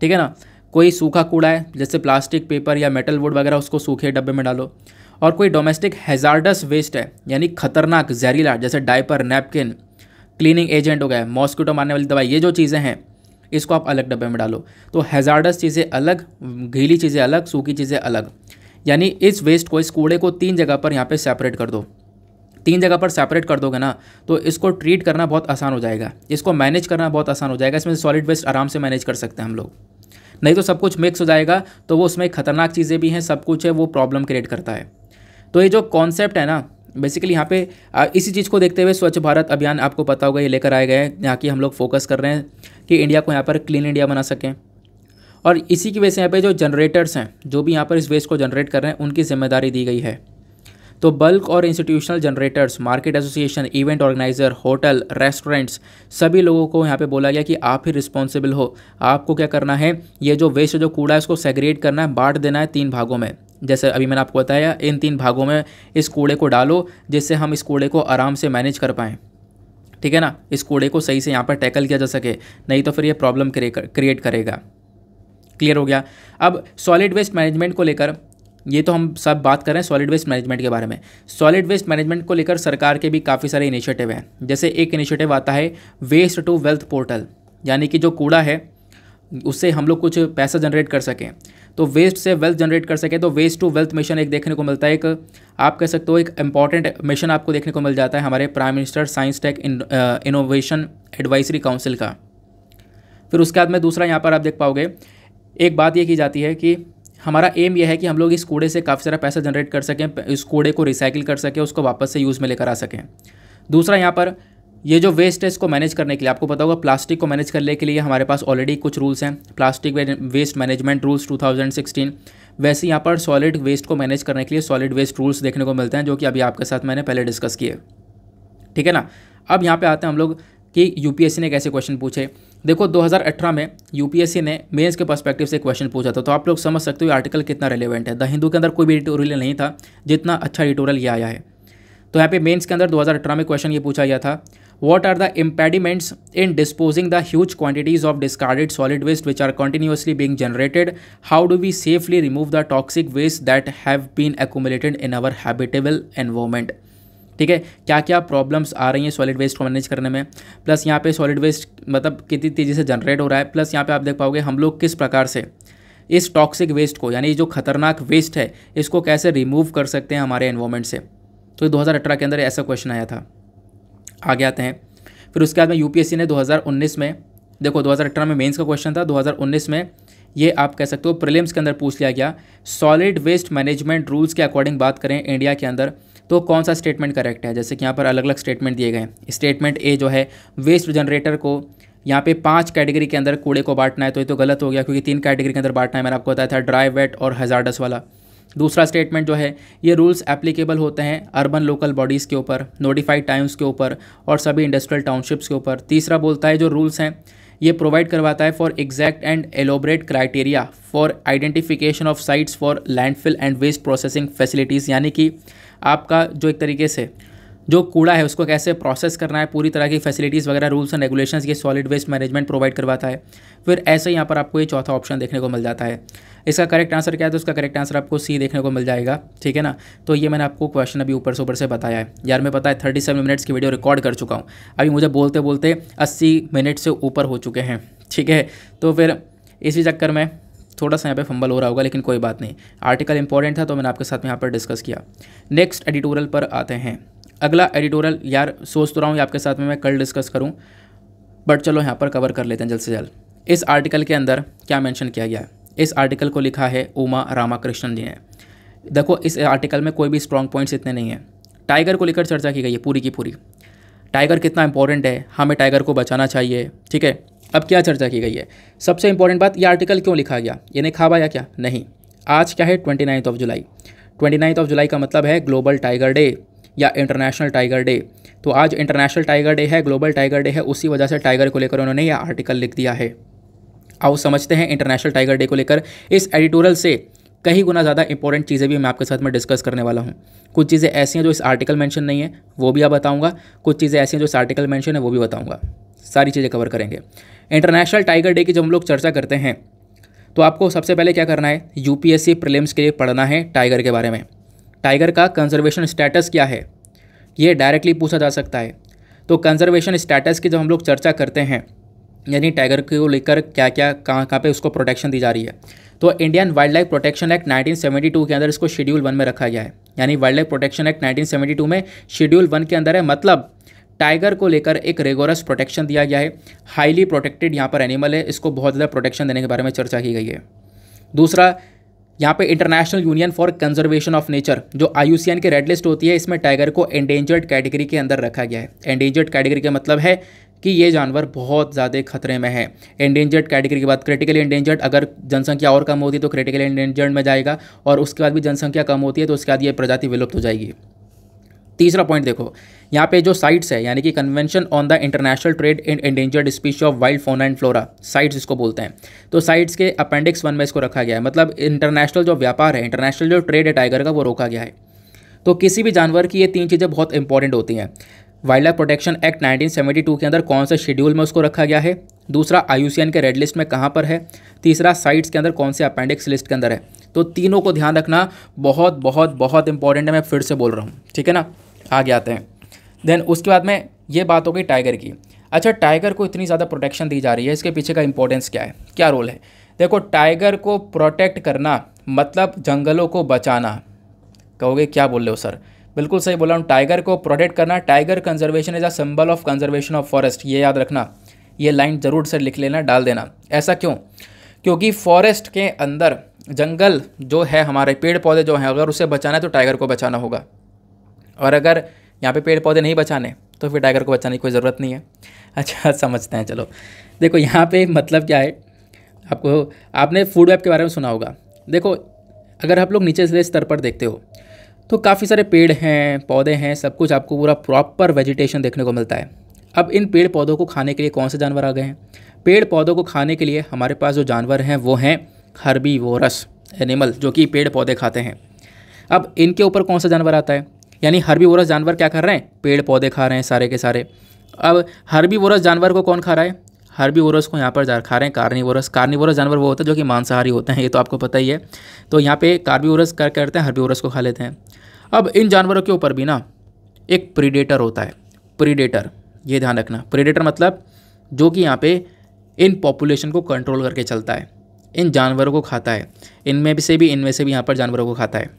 ठीक है ना कोई सूखा कूड़ा है जैसे प्लास्टिक पेपर या मेटल वुड वगैरह उसको सूखे डब्बे में डालो और कोई डोमेस्टिक हेजार्डस वेस्ट है यानी खतरनाक जहरीला जैसे डायपर नैपकिन क्लीनिंग एजेंट हो गया मॉस्किटो मारने वाली दवाई ये जो चीज़ें हैं इसको आप अलग डब्बे में डालो तो हेजार्डस चीज़ें अलग गीली चीज़ें अलग सूखी चीज़ें अलग यानी इस वेस्ट को इस कूड़े को तीन जगह पर यहाँ पे सेपरेट कर दो तीन जगह पर सेपरेट कर दोगे ना तो इसको ट्रीट करना बहुत आसान हो जाएगा इसको मैनेज करना बहुत आसान हो जाएगा इसमें सॉलिड वेस्ट आराम से मैनेज कर सकते हैं हम लोग नहीं तो सब कुछ मिक्स हो जाएगा तो वो उसमें ख़तरनाक चीज़ें भी हैं सब कुछ है वो प्रॉब्लम क्रिएट करता है तो ये जो कॉन्सेप्ट है ना बेसिकली यहाँ पे इसी चीज़ को देखते हुए स्वच्छ भारत अभियान आपको पता होगा ये लेकर आए गए हैं यहाँ की हम लोग फोकस कर रहे हैं कि इंडिया को यहाँ पर क्लीन इंडिया बना सकें और इसी की वजह से यहाँ पे जो जनरेटर्स हैं जो भी यहाँ पर इस वेस्ट को जनरेट कर रहे हैं उनकी जिम्मेदारी दी गई है तो बल्क और institutional generators market association event organiser hotel restaurants सभी लोगों को यहाँ पे बोला गया कि आप ही रिस्पॉन्सिबल हो आपको क्या करना है ये जो वेस्ट जो कूड़ा है इसको सेग्रेट करना है बांट देना है तीन भागों में जैसे अभी मैंने आपको बताया इन तीन भागों में इस कूड़े को डालो जिससे हम इस कूड़े को आराम से मैनेज कर पाएँ ठीक है ना इस कूड़े को सही से यहाँ पर टैकल किया जा सके नहीं तो फिर ये प्रॉब्लम क्रिएट करेगा क्लियर हो गया अब सॉलिड वेस्ट मैनेजमेंट को लेकर ये तो हम सब बात कर रहे हैं सॉलिड वेस्ट मैनेजमेंट के बारे में सॉलिड वेस्ट मैनेजमेंट को लेकर सरकार के भी काफ़ी सारे इनिशिएटिव हैं जैसे एक इनिशिएटिव आता है वेस्ट टू वेल्थ पोर्टल यानी कि जो कूड़ा है उससे हम लोग कुछ पैसा जनरेट कर सकें तो वेस्ट से वेल्थ जनरेट कर सकें तो वेस्ट टू वेल्थ मिशन एक देखने को मिलता है एक आप कह सकते हो एक इम्पॉर्टेंट मिशन आपको देखने को मिल जाता है हमारे prime minister science tech innovation advisory council का फिर उसके बाद में दूसरा यहाँ पर आप देख पाओगे एक बात ये की जाती है कि हमारा एम यह है कि हम लोग इस कूड़े से काफ़ी सारा पैसा जनरेट कर सकें इस कूड़े को रिसाइकिल कर सकें उसको वापस से यूज़ में लेकर आ सकें दूसरा यहाँ पर ये जो वेस्ट है इसको मैनेज करने के लिए आपको पता होगा प्लास्टिक को मैनेज करने के लिए हमारे पास ऑलरेडी कुछ रूल्स हैं प्लास्टिक वेस्ट मैनेजमेंट रूल्स 2016 वैसे यहाँ पर सॉलिड वेस्ट को मैनेज करने के लिए सॉलिड वेस्ट रूल्स देखने को मिलते हैं जो कि अभी आपके साथ मैंने पहले डिस्कस किए ठीक है ना अब यहाँ पर आते हैं हम लोग कि यू ने कैसे क्वेश्चन पूछे देखो 2018 में यूपीएससी ने मेंस के पर्सपेक्टिव से क्वेश्चन पूछा था तो आप लोग समझ सकते हो आर्टिकल कितना रिलेवेंट है द हिंदू के अंदर कोई भी एडिटोरियल नहीं था जितना अच्छा एडिटोरियल ये आया है तो यहाँ पे मेंस के अंदर 2018 में क्वेश्चन ये पूछा गया था what are the impediments in disposing the huge quantities of discarded solid waste which are continuously being generated how do we safely remove the toxic waste that have been accumulated in our habitable environment ठीक है क्या क्या problems आ रही हैं solid waste को manage करने में plus यहाँ पे सॉलिड वेस्ट मतलब कितनी तेज़ी से जनरेट हो रहा है प्लस यहाँ पे आप देख पाओगे हम लोग किस प्रकार से इस टॉक्सिक वेस्ट को यानी जो खतरनाक वेस्ट है इसको कैसे रिमूव कर सकते हैं हमारे एनवायरमेंट से तो दो के अंदर ऐसा क्वेश्चन आया था आगे आते हैं फिर उसके बाद में यू ने दो में देखो दो में मेन्स का क्वेश्चन था दो में ये आप कह सकते हो प्रीलिम्स के अंदर पूछ लिया गया सॉलिड वेस्ट मैनेजमेंट रूल्स के अकॉर्डिंग बात करें इंडिया के अंदर तो कौन सा स्टेटमेंट करेक्ट है जैसे कि यहाँ पर अलग अलग स्टेटमेंट दिए गए हैं स्टेटमेंट ए जो है वेस्ट जनरेटर को यहाँ पे पांच कैटेगरी के अंदर कूड़े को बांटना है तो ये तो गलत हो गया क्योंकि तीन कैटेगरी के अंदर बांटना है मैंने आपको बताया था ड्राई वेट और हजारडस वाला दूसरा स्टेटमेंट जो है ये रूल्स एप्लीकेबल होते हैं अर्बन लोकल बॉडीज़ के ऊपर नोटिफाइड टाइम्स के ऊपर और सभी इंडस्ट्रियल टाउनशिप्स के ऊपर तीसरा बोलता है जो रूल्स हैं ये प्रोवाइड करवाता है for exact and elaborate criteria for identification of sites for landfill and waste processing facilities यानी कि आपका जो एक तरीके से जो कूड़ा है उसको कैसे प्रोसेस करना है पूरी तरह की फैसिलिटीज़ वगैरह रूल्स एंड रेगुलेशंस ये सॉलिड वेस्ट मैनेजमेंट प्रोवाइड करवाता है फिर ऐसे यहाँ पर आपको ये चौथा ऑप्शन देखने को मिल जाता है इसका करेक्ट आंसर क्या है तो उसका करेक्ट आंसर आपको सी देखने को मिल जाएगा ठीक है ना तो ये मैंने आपको क्वेश्चन अभी ऊपर से ऊपर से बताया है यार मैं पता है थर्टी सेवन मिनट्स की वीडियो रिकॉर्ड कर चुका हूँ अभी मुझे बोलते बोलते अस्सी मिनट से ऊपर हो चुके हैं ठीक है तो फिर इसी चक्कर में थोड़ा सा यहाँ पे फंबल हो रहा होगा लेकिन कोई बात नहीं आर्टिकल इंपॉर्टेंट था तो मैंने आपके साथ में यहाँ पर डिस्कस किया नेक्स्ट एडिटोरियल पर आते हैं अगला एडिटोरियल यार सोच तो रहा हूँ आपके साथ में मैं कल डिस्कस करूँ बट चलो यहाँ पर कवर कर लेते हैं जल्द से जल्द इस आर्टिकल के अंदर क्या मैंशन किया गया है इस आर्टिकल को लिखा है उमा रामाकृष्णन जी ने देखो इस आर्टिकल में कोई भी स्ट्रॉन्ग पॉइंट्स इतने नहीं हैं टाइगर को लेकर चर्चा की गई है पूरी की पूरी टाइगर कितना इंपॉर्टेंट है हमें टाइगर को बचाना चाहिए ठीक है अब क्या चर्चा की गई है सबसे इंपॉर्टेंट बात ये आर्टिकल क्यों लिखा गया यानी खा पाया क्या नहीं आज क्या है twenty ninth of July twenty ninth of July का मतलब है ग्लोबल टाइगर डे या इंटरनेशनल टाइगर डे तो आज इंटरनेशनल टाइगर डे है ग्लोबल टाइगर डे है उसी वजह से टाइगर को लेकर उन्होंने यह आर्टिकल लिख दिया है आओ समझते हैं इंटरनेशनल टाइगर डे को लेकर इस एडिटोरियल से कई गुना ज़्यादा इंपॉर्टेंट चीज़ें भी मैं आपके साथ में डिस्कस करने वाला हूँ कुछ चीज़ें ऐसी हैं जो इस आर्टिकल मेंशन नहीं है वो भी आप बताऊँगा कुछ चीज़ें ऐसी हैं जो इस आर्टिकल मेंशन है वो भी बताऊँगा सारी चीज़ें कवर करेंगे इंटरनेशनल टाइगर डे की जब हम लोग चर्चा करते हैं तो आपको सबसे पहले क्या करना है यूपीएससी प्रीलिम्स के लिए पढ़ना है टाइगर के बारे में टाइगर का कंजर्वेशन स्टेटस क्या है ये डायरेक्टली पूछा जा सकता है तो कंजर्वेशन स्टेटस की जब हम लोग चर्चा करते हैं यानी टाइगर को लेकर क्या क्या कहाँ कहाँ पे उसको प्रोटेक्शन दी जा रही है तो Indian wildlife protection act 1972 के अंदर इसको शेड्यूल वन में रखा गया है यानी वाइल्ड लाइफ प्रोटेक्शन एक्ट 1972 में शेड्यूल वन के अंदर है मतलब टाइगर को लेकर एक रेगोरस प्रोटेक्शन दिया गया है हाईली प्रोटेक्टेड यहाँ पर एनिमल है इसको बहुत ज़्यादा प्रोटेक्शन देने के बारे में चर्चा की गई है दूसरा यहाँ पे international union for conservation of nature जो आई के रेड लिस्ट होती है इसमें टाइगर को एंडेंजर्ड कैटेगरी के अंदर रखा गया है एंडेंजर्ड कैटेगरी का मतलब है कि ये जानवर बहुत ज़्यादा खतरे में है एंडेंजर्ड कैटेगरी के बाद क्रिटिकली एंडेंजर्ड अगर जनसंख्या और कम होती है तो क्रिटिकली इंडेंजर्ड में जाएगा और उसके बाद भी जनसंख्या कम होती है तो उसके बाद ये प्रजाति विलुप्त हो जाएगी तीसरा पॉइंट देखो यहाँ पे जो साइट्स है यानी कि convention on the international trade in endangered species of wild fauna and flora CITES इसको बोलते हैं तो साइट्स के अपेंडिक्स वन में इसको रखा गया है मतलब इंटरनेशनल जो व्यापार है इंटरनेशनल जो ट्रेड है टाइगर का वो रोका गया है तो किसी भी जानवर की ये तीन चीज़ें बहुत इंपॉर्टेंट होती हैं वाइल्ड लाइफ प्रोटेक्शन एक्ट 1972 के अंदर कौन से शेड्यूल में उसको रखा गया है दूसरा आई के रेड लिस्ट में कहाँ पर है तीसरा साइट्स के अंदर कौन से अपेंडिक्स लिस्ट के अंदर है तो तीनों को ध्यान रखना बहुत बहुत बहुत इंपॉर्टेंट है मैं फिर से बोल रहा हूँ ठीक है ना आगे आते हैं देन उसके बाद में ये बात हो गई टाइगर की अच्छा टाइगर को इतनी ज़्यादा प्रोटेक्शन दी जा रही है इसके पीछे का इंपॉर्टेंस क्या है क्या रोल है देखो टाइगर को प्रोटेक्ट करना मतलब जंगलों को बचाना कहोगे क्या बोल रहे हो सर बिल्कुल सही बोला हूँ टाइगर को प्रोटेक्ट करना tiger conservation is a symbol of conservation of forest ये याद रखना ये लाइन ज़रूर से लिख लेना डाल देना ऐसा क्यों क्योंकि फॉरेस्ट के अंदर जंगल जो है हमारे पेड़ पौधे जो हैं अगर उसे बचाना है तो टाइगर को बचाना होगा और अगर यहाँ पे पेड़ पौधे नहीं बचाने तो फिर टाइगर को बचाने की कोई ज़रूरत नहीं है अच्छा समझते हैं चलो देखो यहाँ पे मतलब क्या है आपको आपने फूड वेब के बारे में सुना होगा देखो अगर आप लोग नीचे से स्तर पर देखते हो तो काफ़ी सारे पेड़ हैं पौधे हैं सब कुछ आपको पूरा प्रॉपर वेजिटेशन देखने को मिलता है अब इन पेड़ पौधों को खाने के लिए कौन से जानवर आ गए हैं पेड़ पौधों को खाने के लिए हमारे पास जो जानवर हैं वो हैं हरबी वोरस एनिमल जो कि पेड़ पौधे खाते हैं अब इनके ऊपर कौन सा जानवर आता है यानी हरबी वोरस जानवर क्या कर रहे हैं पेड़ पौधे खा रहे हैं सारे के सारे अब हरबी वोरस जानवर को कौन खा रहा है हर्बीवोरस को यहाँ पर खा रहे हैं कार्निवोरस कार्निवोरस जानवर वो होता है जो कि मांसाहारी होते हैं ये तो आपको पता ही है तो यहाँ पे क्या कर करते हैं हर्बीवोरस को खा लेते हैं अब इन जानवरों के ऊपर भी ना एक प्रीडेटर होता है प्रीडेटर ये ध्यान रखना प्रीडेटर मतलब जो कि यहाँ पे इन पॉपुलेशन को कंट्रोल करके चलता है इन जानवरों को खाता है इनमें से भी इनमें से भी यहाँ पर जानवरों को खाता है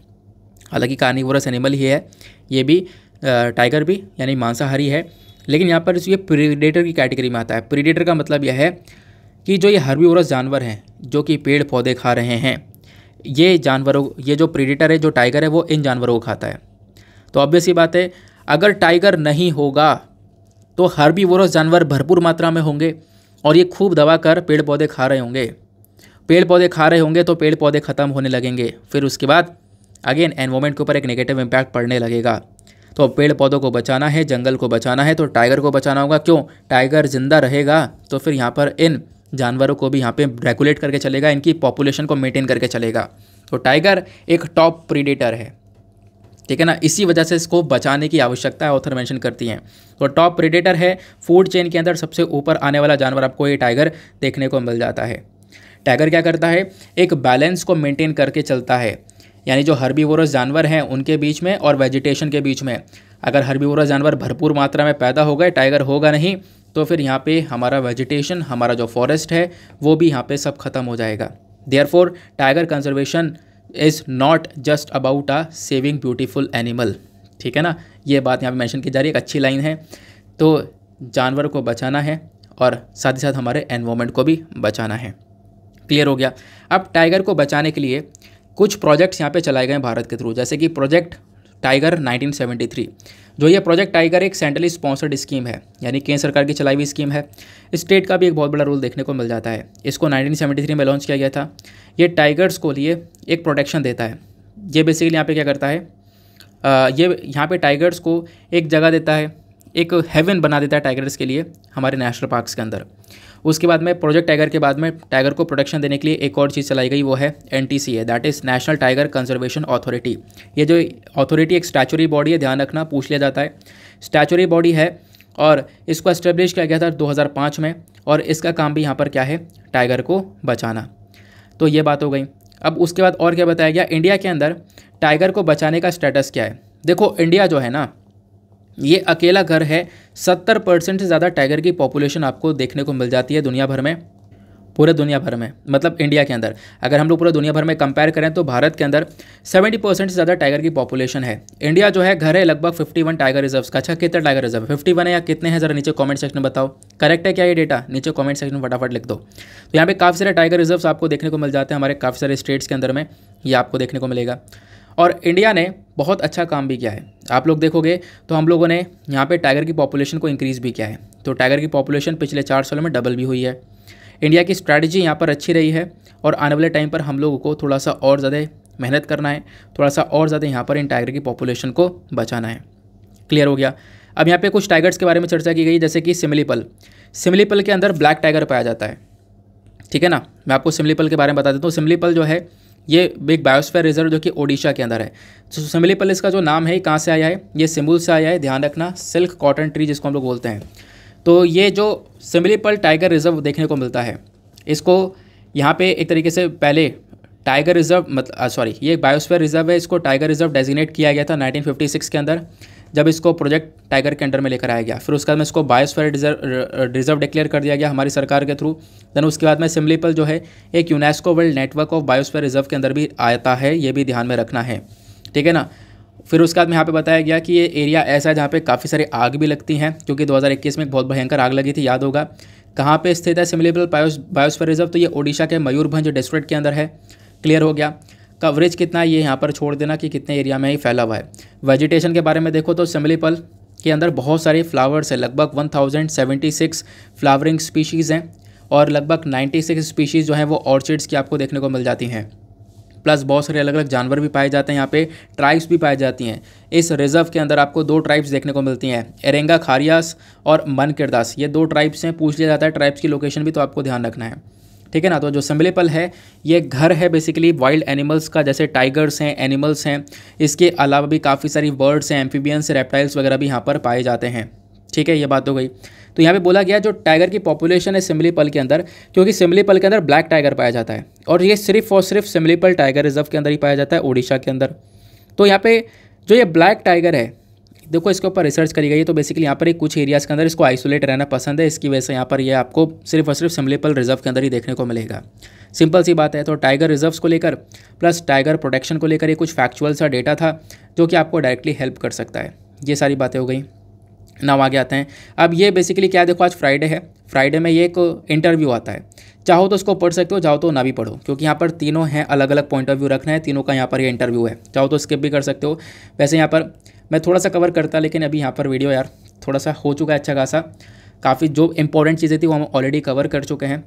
हालांकि कार्निवोरस एनिमल ही है ये भी टाइगर भी यानी मांसाहारी है लेकिन यहाँ पर ये प्रीडेटर की कैटेगरी में आता है प्रीडेटर का मतलब यह है कि जो ये हर्बी जानवर हैं जो कि पेड़ पौधे खा रहे हैं ये जानवरों ये जो प्रीडेटर है जो टाइगर है वो इन जानवरों को खाता है तो ऑब्वियस ये बात है अगर टाइगर नहीं होगा तो हर्बी जानवर भरपूर मात्रा में होंगे और ये खूब दबा कर पेड़ पौधे खा रहे होंगे पेड़ पौधे खा रहे होंगे तो पेड़ पौधे ख़त्म होने लगेंगे फिर उसके बाद अगेन एनवायरमेंट के ऊपर एक नेगेटिव इम्पैक्ट पड़ने लगेगा तो पेड़ पौधों को बचाना है जंगल को बचाना है तो टाइगर को बचाना होगा क्यों टाइगर जिंदा रहेगा तो फिर यहाँ पर इन जानवरों को भी यहाँ पे रेगुलेट करके चलेगा इनकी पॉपुलेशन को मेंटेन करके चलेगा तो टाइगर एक टॉप प्रीडेटर है ठीक है ना इसी वजह से इसको बचाने की आवश्यकता ऑथर मेंशन करती हैं तो टॉप प्रीडेटर है फूड चेन के अंदर सबसे ऊपर आने वाला जानवर आपको ये टाइगर देखने को मिल जाता है टाइगर क्या करता है एक बैलेंस को मेंटेन करके चलता है यानी जो हरबी जानवर हैं उनके बीच में और वेजिटेशन के बीच में अगर हरबी जानवर भरपूर मात्रा में पैदा हो गए टाइगर होगा नहीं तो फिर यहाँ पे हमारा वेजिटेशन हमारा जो फॉरेस्ट है वो भी यहाँ पे सब खत्म हो जाएगा there tiger conservation is not just about uh saving beautiful animal ठीक है ना ये बात यहाँ पे मेंशन की जा रही है एक अच्छी लाइन है तो जानवर को बचाना है और साथ ही साथ हमारे एनवायरमेंट को भी बचाना है क्लियर हो गया अब टाइगर को बचाने के लिए कुछ प्रोजेक्ट्स यहाँ पे चलाए गए भारत के थ्रू जैसे कि प्रोजेक्ट टाइगर 1973 जो ये प्रोजेक्ट टाइगर एक सेंट्रली स्पॉन्सर्ड स्कीम है यानी केंद्र सरकार की चलाई हुई स्कीम है स्टेट का भी एक बहुत बड़ा रोल देखने को मिल जाता है इसको 1973 में लॉन्च किया गया था ये टाइगर्स को लिए एक प्रोटेक्शन देता है ये बेसिकली यहाँ पे क्या करता है आ, ये यहाँ पे टाइगर्स को एक जगह देता है एक हेवन बना देता है टाइगर्स के लिए हमारे नेशनल पार्कस के अंदर उसके बाद में प्रोजेक्ट टाइगर के बाद में टाइगर को प्रोटेक्शन देने के लिए एक और चीज़ चलाई गई वो है N T C A that is national tiger conservation authority ये जो अथॉरिटी एक स्टैचुरी बॉडी है ध्यान रखना पूछ लिया जाता है स्टैचुरी बॉडी है और इसको एस्टेब्लिश किया गया था 2005 में और इसका काम भी यहाँ पर क्या है टाइगर को बचाना तो ये बात हो गई अब उसके बाद और क्या बताया गया इंडिया के अंदर टाइगर को बचाने का स्टेटस क्या है देखो इंडिया जो है ना ये अकेला घर है सत्तर परसेंट से ज़्यादा टाइगर की पॉपुलेशन आपको देखने को मिल जाती है दुनिया भर में पूरे दुनिया भर में मतलब इंडिया के अंदर अगर हम लोग पूरे दुनिया भर में कंपेयर करें तो भारत के अंदर 70 परसेंट से ज़्यादा टाइगर की पॉपुलेशन है इंडिया जो है घर है लगभग 51 टाइगर रिजर्व्स का अच्छा कितने टाइगर रिजर्व फिफ्टी 51 है या कितने हैं ज़रा नीचे कमेंट सेक्शन में बताओ करेक्ट है क्या ये डेटा नीचे कॉमेंट सेक्शन में फटाफट लिख दो तो यहाँ पे काफ़ी सारे टाइगर रिजर्व आपको देखने को मिल जाते हैं हमारे काफ़ी सारे स्टेट्स के अंदर में ये आपको देखने को मिलेगा और इंडिया ने बहुत अच्छा काम भी किया है आप लोग देखोगे तो हम लोगों ने यहाँ पे टाइगर की पॉपुलेशन को इंक्रीज़ भी किया है तो टाइगर की पॉपुलेशन पिछले चार सालों में डबल भी हुई है इंडिया की स्ट्रैटेजी यहाँ पर अच्छी रही है और आने वाले टाइम पर हम लोगों को थोड़ा सा और ज़्यादा मेहनत करना है थोड़ा सा और ज़्यादा यहाँ पर इन टाइगर की पॉपुलेशन को बचाना है क्लियर हो गया अब यहाँ पे कुछ टाइगर्स के बारे में चर्चा की गई जैसे कि सिमलीपल सिमलीपल के अंदर ब्लैक टाइगर पाया जाता है ठीक है ना मैं आपको सिमलीपल के बारे में बता देता हूँ सिमलीपल जो है ये बिग बायोस्फेयर रिजर्व जो कि ओडिशा के अंदर है तो सिमली पैलेस का जो नाम है कहाँ से आया है ये सिम्बुल से आया है ध्यान रखना सिल्क कॉटन ट्री जिसको हम लोग बोलते हैं तो ये जो सिमलीपल टाइगर रिजर्व देखने को मिलता है इसको यहाँ पे एक तरीके से पहले टाइगर रिजर्व मतलब सॉरी ये बायोस्फेयर रिजर्व है इसको टाइगर रिजर्व डेजिग्नेट किया गया था 1956 के अंदर जब इसको प्रोजेक्ट टाइगर के अंडर में लेकर आया गया फिर उसके बाद में इसको बायोस्फेयर रिजर्व रिजर्व डिक्लेयर कर दिया गया हमारी सरकार के थ्रू देन उसके बाद में सिमलीपल जो है एक UNESCO world network of biosphere reserve के अंदर भी आता है ये भी ध्यान में रखना है ठीक है ना फिर उसके बाद में यहाँ पे बताया गया कि ये एरिया ऐसा है जहाँ पे काफ़ी सारी आग भी लगती हैं क्योंकि 2021 में एक बहुत भयंकर आग लगी थी याद होगा कहाँ पे स्थित है सिमिलेबल बायोस्फेयर रिजर्व तो ये ओडिशा के मयूरभंज डिस्ट्रिक्ट के अंदर है क्लियर हो गया कवरेज कितना है ये यहाँ पर छोड़ देना कि कितने एरिया में ही फैला हुआ है वेजिटेशन के बारे में देखो तो सिमलीपल के अंदर बहुत सारे फ्लावर्स हैं लगभग 1076 फ्लावरिंग स्पीशीज़ हैं और लगभग 96 स्पीशीज़ जो हैं वो ऑर्चिड्स की आपको देखने को मिल जाती हैं प्लस बहुत सारे अलग अलग जानवर भी पाए जाते हैं यहाँ पे ट्राइब्स भी पाई जाती हैं इस रिजर्व के अंदर आपको दो ट्राइब्स देखने को मिलती हैं एरेंगा खारियास और मन किरदास ये दो ट्राइब्स हैं पूछ लिया जाता है ट्राइब्स की लोकेशन भी तो आपको ध्यान रखना है ठीक है ना तो जो पल है ये घर है बेसिकली वाइल्ड एनिमल्स का जैसे टाइगर्स हैं एनिमल्स हैं इसके अलावा भी काफ़ी सारी बर्ड्स हैं एम्फीबियंस रेप्टाइल्स वगैरह भी यहाँ पर पाए जाते हैं ठीक है ये बात हो गई तो यहाँ पे बोला गया जो टाइगर की पॉपुलेशन है सिमलीपल के अंदर क्योंकि सिमलीपल के अंदर ब्लैक टाइगर पाया जाता है और ये सिर्फ और सिर्फ सिमलीपल टाइगर रिजर्व के अंदर ही पाया जाता है उड़ीसा के अंदर तो यहाँ पे जो ये ब्लैक टाइगर है देखो इसके ऊपर रिसर्च करी गई है तो बेसिकली यहाँ पर एक कुछ एरियाज़ के अंदर इसको आइसोलेट रहना पसंद है इसकी वजह से यहाँ पर ये आपको सिर्फ और सिर्फ सिम्बलेपल रिजर्व के अंदर ही देखने को मिलेगा सिंपल सी बात है तो टाइगर रिजर्व्स को लेकर प्लस टाइगर प्रोटेक्शन को लेकर ये कुछ फैक्चुअल सा डेटा था जो कि आपको डायरेक्टली हेल्प कर सकता है ये सारी बातें हो गई नाव आगे आते हैं अब ये बेसिकली क्या देखो आज फ्राइडे है फ्राइडे में ये एक इंटरव्यू आता है चाहो तो इसको पढ़ सकते हो चाहो तो ना भी पढ़ो क्योंकि यहाँ पर तीनों हैं अलग अलग पॉइंट ऑफ व्यू रखना है तीनों का यहाँ पर ये इंटरव्यू है चाहो तो स्किप भी कर सकते हो वैसे यहाँ पर मैं थोड़ा सा कवर करता लेकिन अभी यहाँ पर वीडियो यार थोड़ा सा हो चुका है अच्छा खासा काफ़ी जो इंपॉर्टेंट चीज़ें थी वो हम ऑलरेडी कवर कर चुके हैं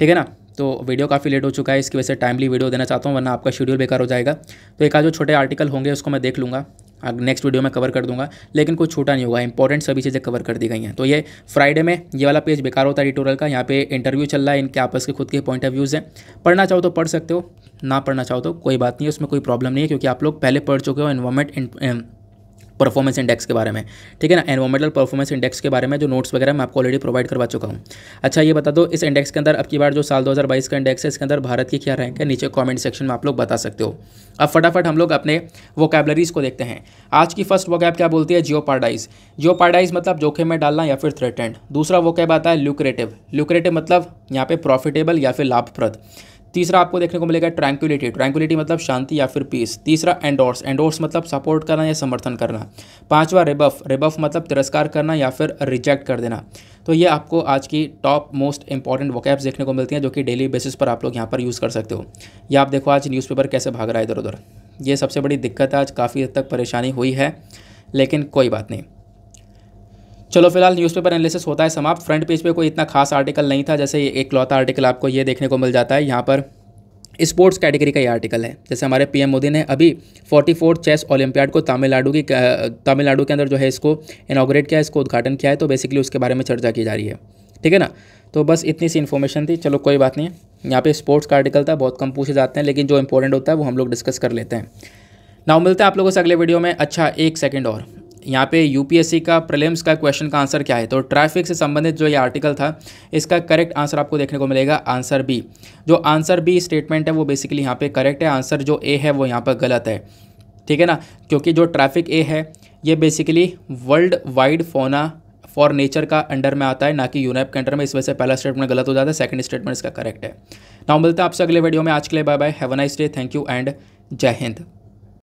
ठीक है ना तो वीडियो काफ़ी लेट हो चुका है इसकी वजह से टाइमली वीडियो देना चाहता हूँ वरना आपका शेड्यूल बेकार हो जाएगा तो एक आज जो छोटे आर्टिकल होंगे उसको मैं देख लूँगा नेक्स्ट वीडियो में कवर कर दूंगा लेकिन कोई छोटा नहीं होगा इंपॉर्टेंट सभी चीज़ें कवर कर दी गई हैं तो ये फ्राइडे में ये वाला पेज बेकार होता है एडिटोरियल का यहाँ पे इंटरव्यू चल रहा है इनके आपस के खुद के पॉइंट ऑफ व्यूज़ हैं पढ़ना चाहो तो पढ़ सकते हो ना पढ़ना चाहो तो कोई बात नहीं है उसमें कोई प्रॉब्लम नहीं है क्योंकि आप लोग पहले पढ़ चुके हो इन्वॉर्मेंट परफॉर्मेंस इंडेक्स के बारे में ठीक है ना एनवायरमेंटल परफॉर्मेंस इंडेक्स के बारे में जो नोट्स वगैरह मैं आपको ऑलरेडी प्रोवाइड करवा चुका हूँ अच्छा ये बता दो इस इंडेक्स के अंदर अब की बार जो साल 2022 का इंडेक्स है इसके अंदर भारत की क्या रैंक है नीचे कॉमेंट सेक्शन में आप लोग बता सकते हो अब फटाफट हम लोग अपने वोकेबलरीज को देखते हैं आज की फर्स्ट वोकैब क्या बोलती है जियो पार्डाइज जियो पार्डाइज मतलब जोखिम में डालना या फिर थ्रेटेंड दूसरा वोकैब आता है लुक्रेटिव लुक्रेटिव मतलब यहाँ पे प्रॉफिटेबल या फिर लाभप्रद तीसरा आपको देखने को मिलेगा ट्रैंक्विलिटी ट्रैंक्विलिटी मतलब शांति या फिर पीस तीसरा एंडोर्स एंडोर्स मतलब सपोर्ट करना या समर्थन करना पांचवा रिबफ रिबफ मतलब तिरस्कार करना या फिर रिजेक्ट कर देना तो ये आपको आज की टॉप मोस्ट इंपॉर्टेंट वोकैब्स देखने को मिलती हैं जो कि डेली बेसिस पर आप लोग यहाँ पर यूज़ कर सकते हो या आप देखो आज न्यूज़पेपर कैसे भाग रहा है इधर उधर ये सबसे बड़ी दिक्कत आज काफ़ी हद तक परेशानी हुई है लेकिन कोई बात नहीं चलो फिलहाल न्यूज़पेपर एनालिसिस होता है समाप्त फ्रंट पेज पे कोई इतना खास आर्टिकल नहीं था जैसे एक लौता आर्टिकल आपको ये देखने को मिल जाता है यहाँ पर स्पोर्ट्स कैटेगरी का ये आर्टिकल है जैसे हमारे पीएम मोदी ने अभी फोर्टी फोर्थ चेस ओलंपियाड को तमिलनाडु की तमिलनाडु के अंदर जो है इसको इनाग्रेट किया इसको उद्घाटन किया है तो बेसिकली उसके बारे में चर्चा की जा रही है ठीक है ना तो बस इतनी सी इन्फॉर्मेशन थी चलो कोई बात नहीं यहाँ पर स्पोर्ट्स का आर्टिकल था बहुत कम पूछे जाते हैं लेकिन जो इंपॉर्टेंट होता है वो हम लोग डिस्कस कर लेते हैं नाव मिलते हैं आप लोगों से अगले वीडियो में अच्छा एक सेकेंड और यहाँ पे यूपीएससी का प्रलिम्स का क्वेश्चन का आंसर क्या है तो ट्रैफिक से संबंधित जो ये आर्टिकल था इसका करेक्ट आंसर आपको देखने को मिलेगा आंसर बी जो आंसर बी स्टेटमेंट है वो बेसिकली यहाँ पे करेक्ट है आंसर जो ए है वो यहाँ पर गलत है ठीक है ना क्योंकि जो ट्रैफिक ए है ये basically world wide fauna for nature का अंडर में आता है ना कि यूनेप के अंडर में इस वजह से पहला स्टेटमेंट गलत हो जाता है सेकंड स्टेटमेंट इसका करेक्ट है नाउ मिलते हैं आपसे अगले वीडियो में आज के लिए bye bye have a nice day thank you and Jai Hind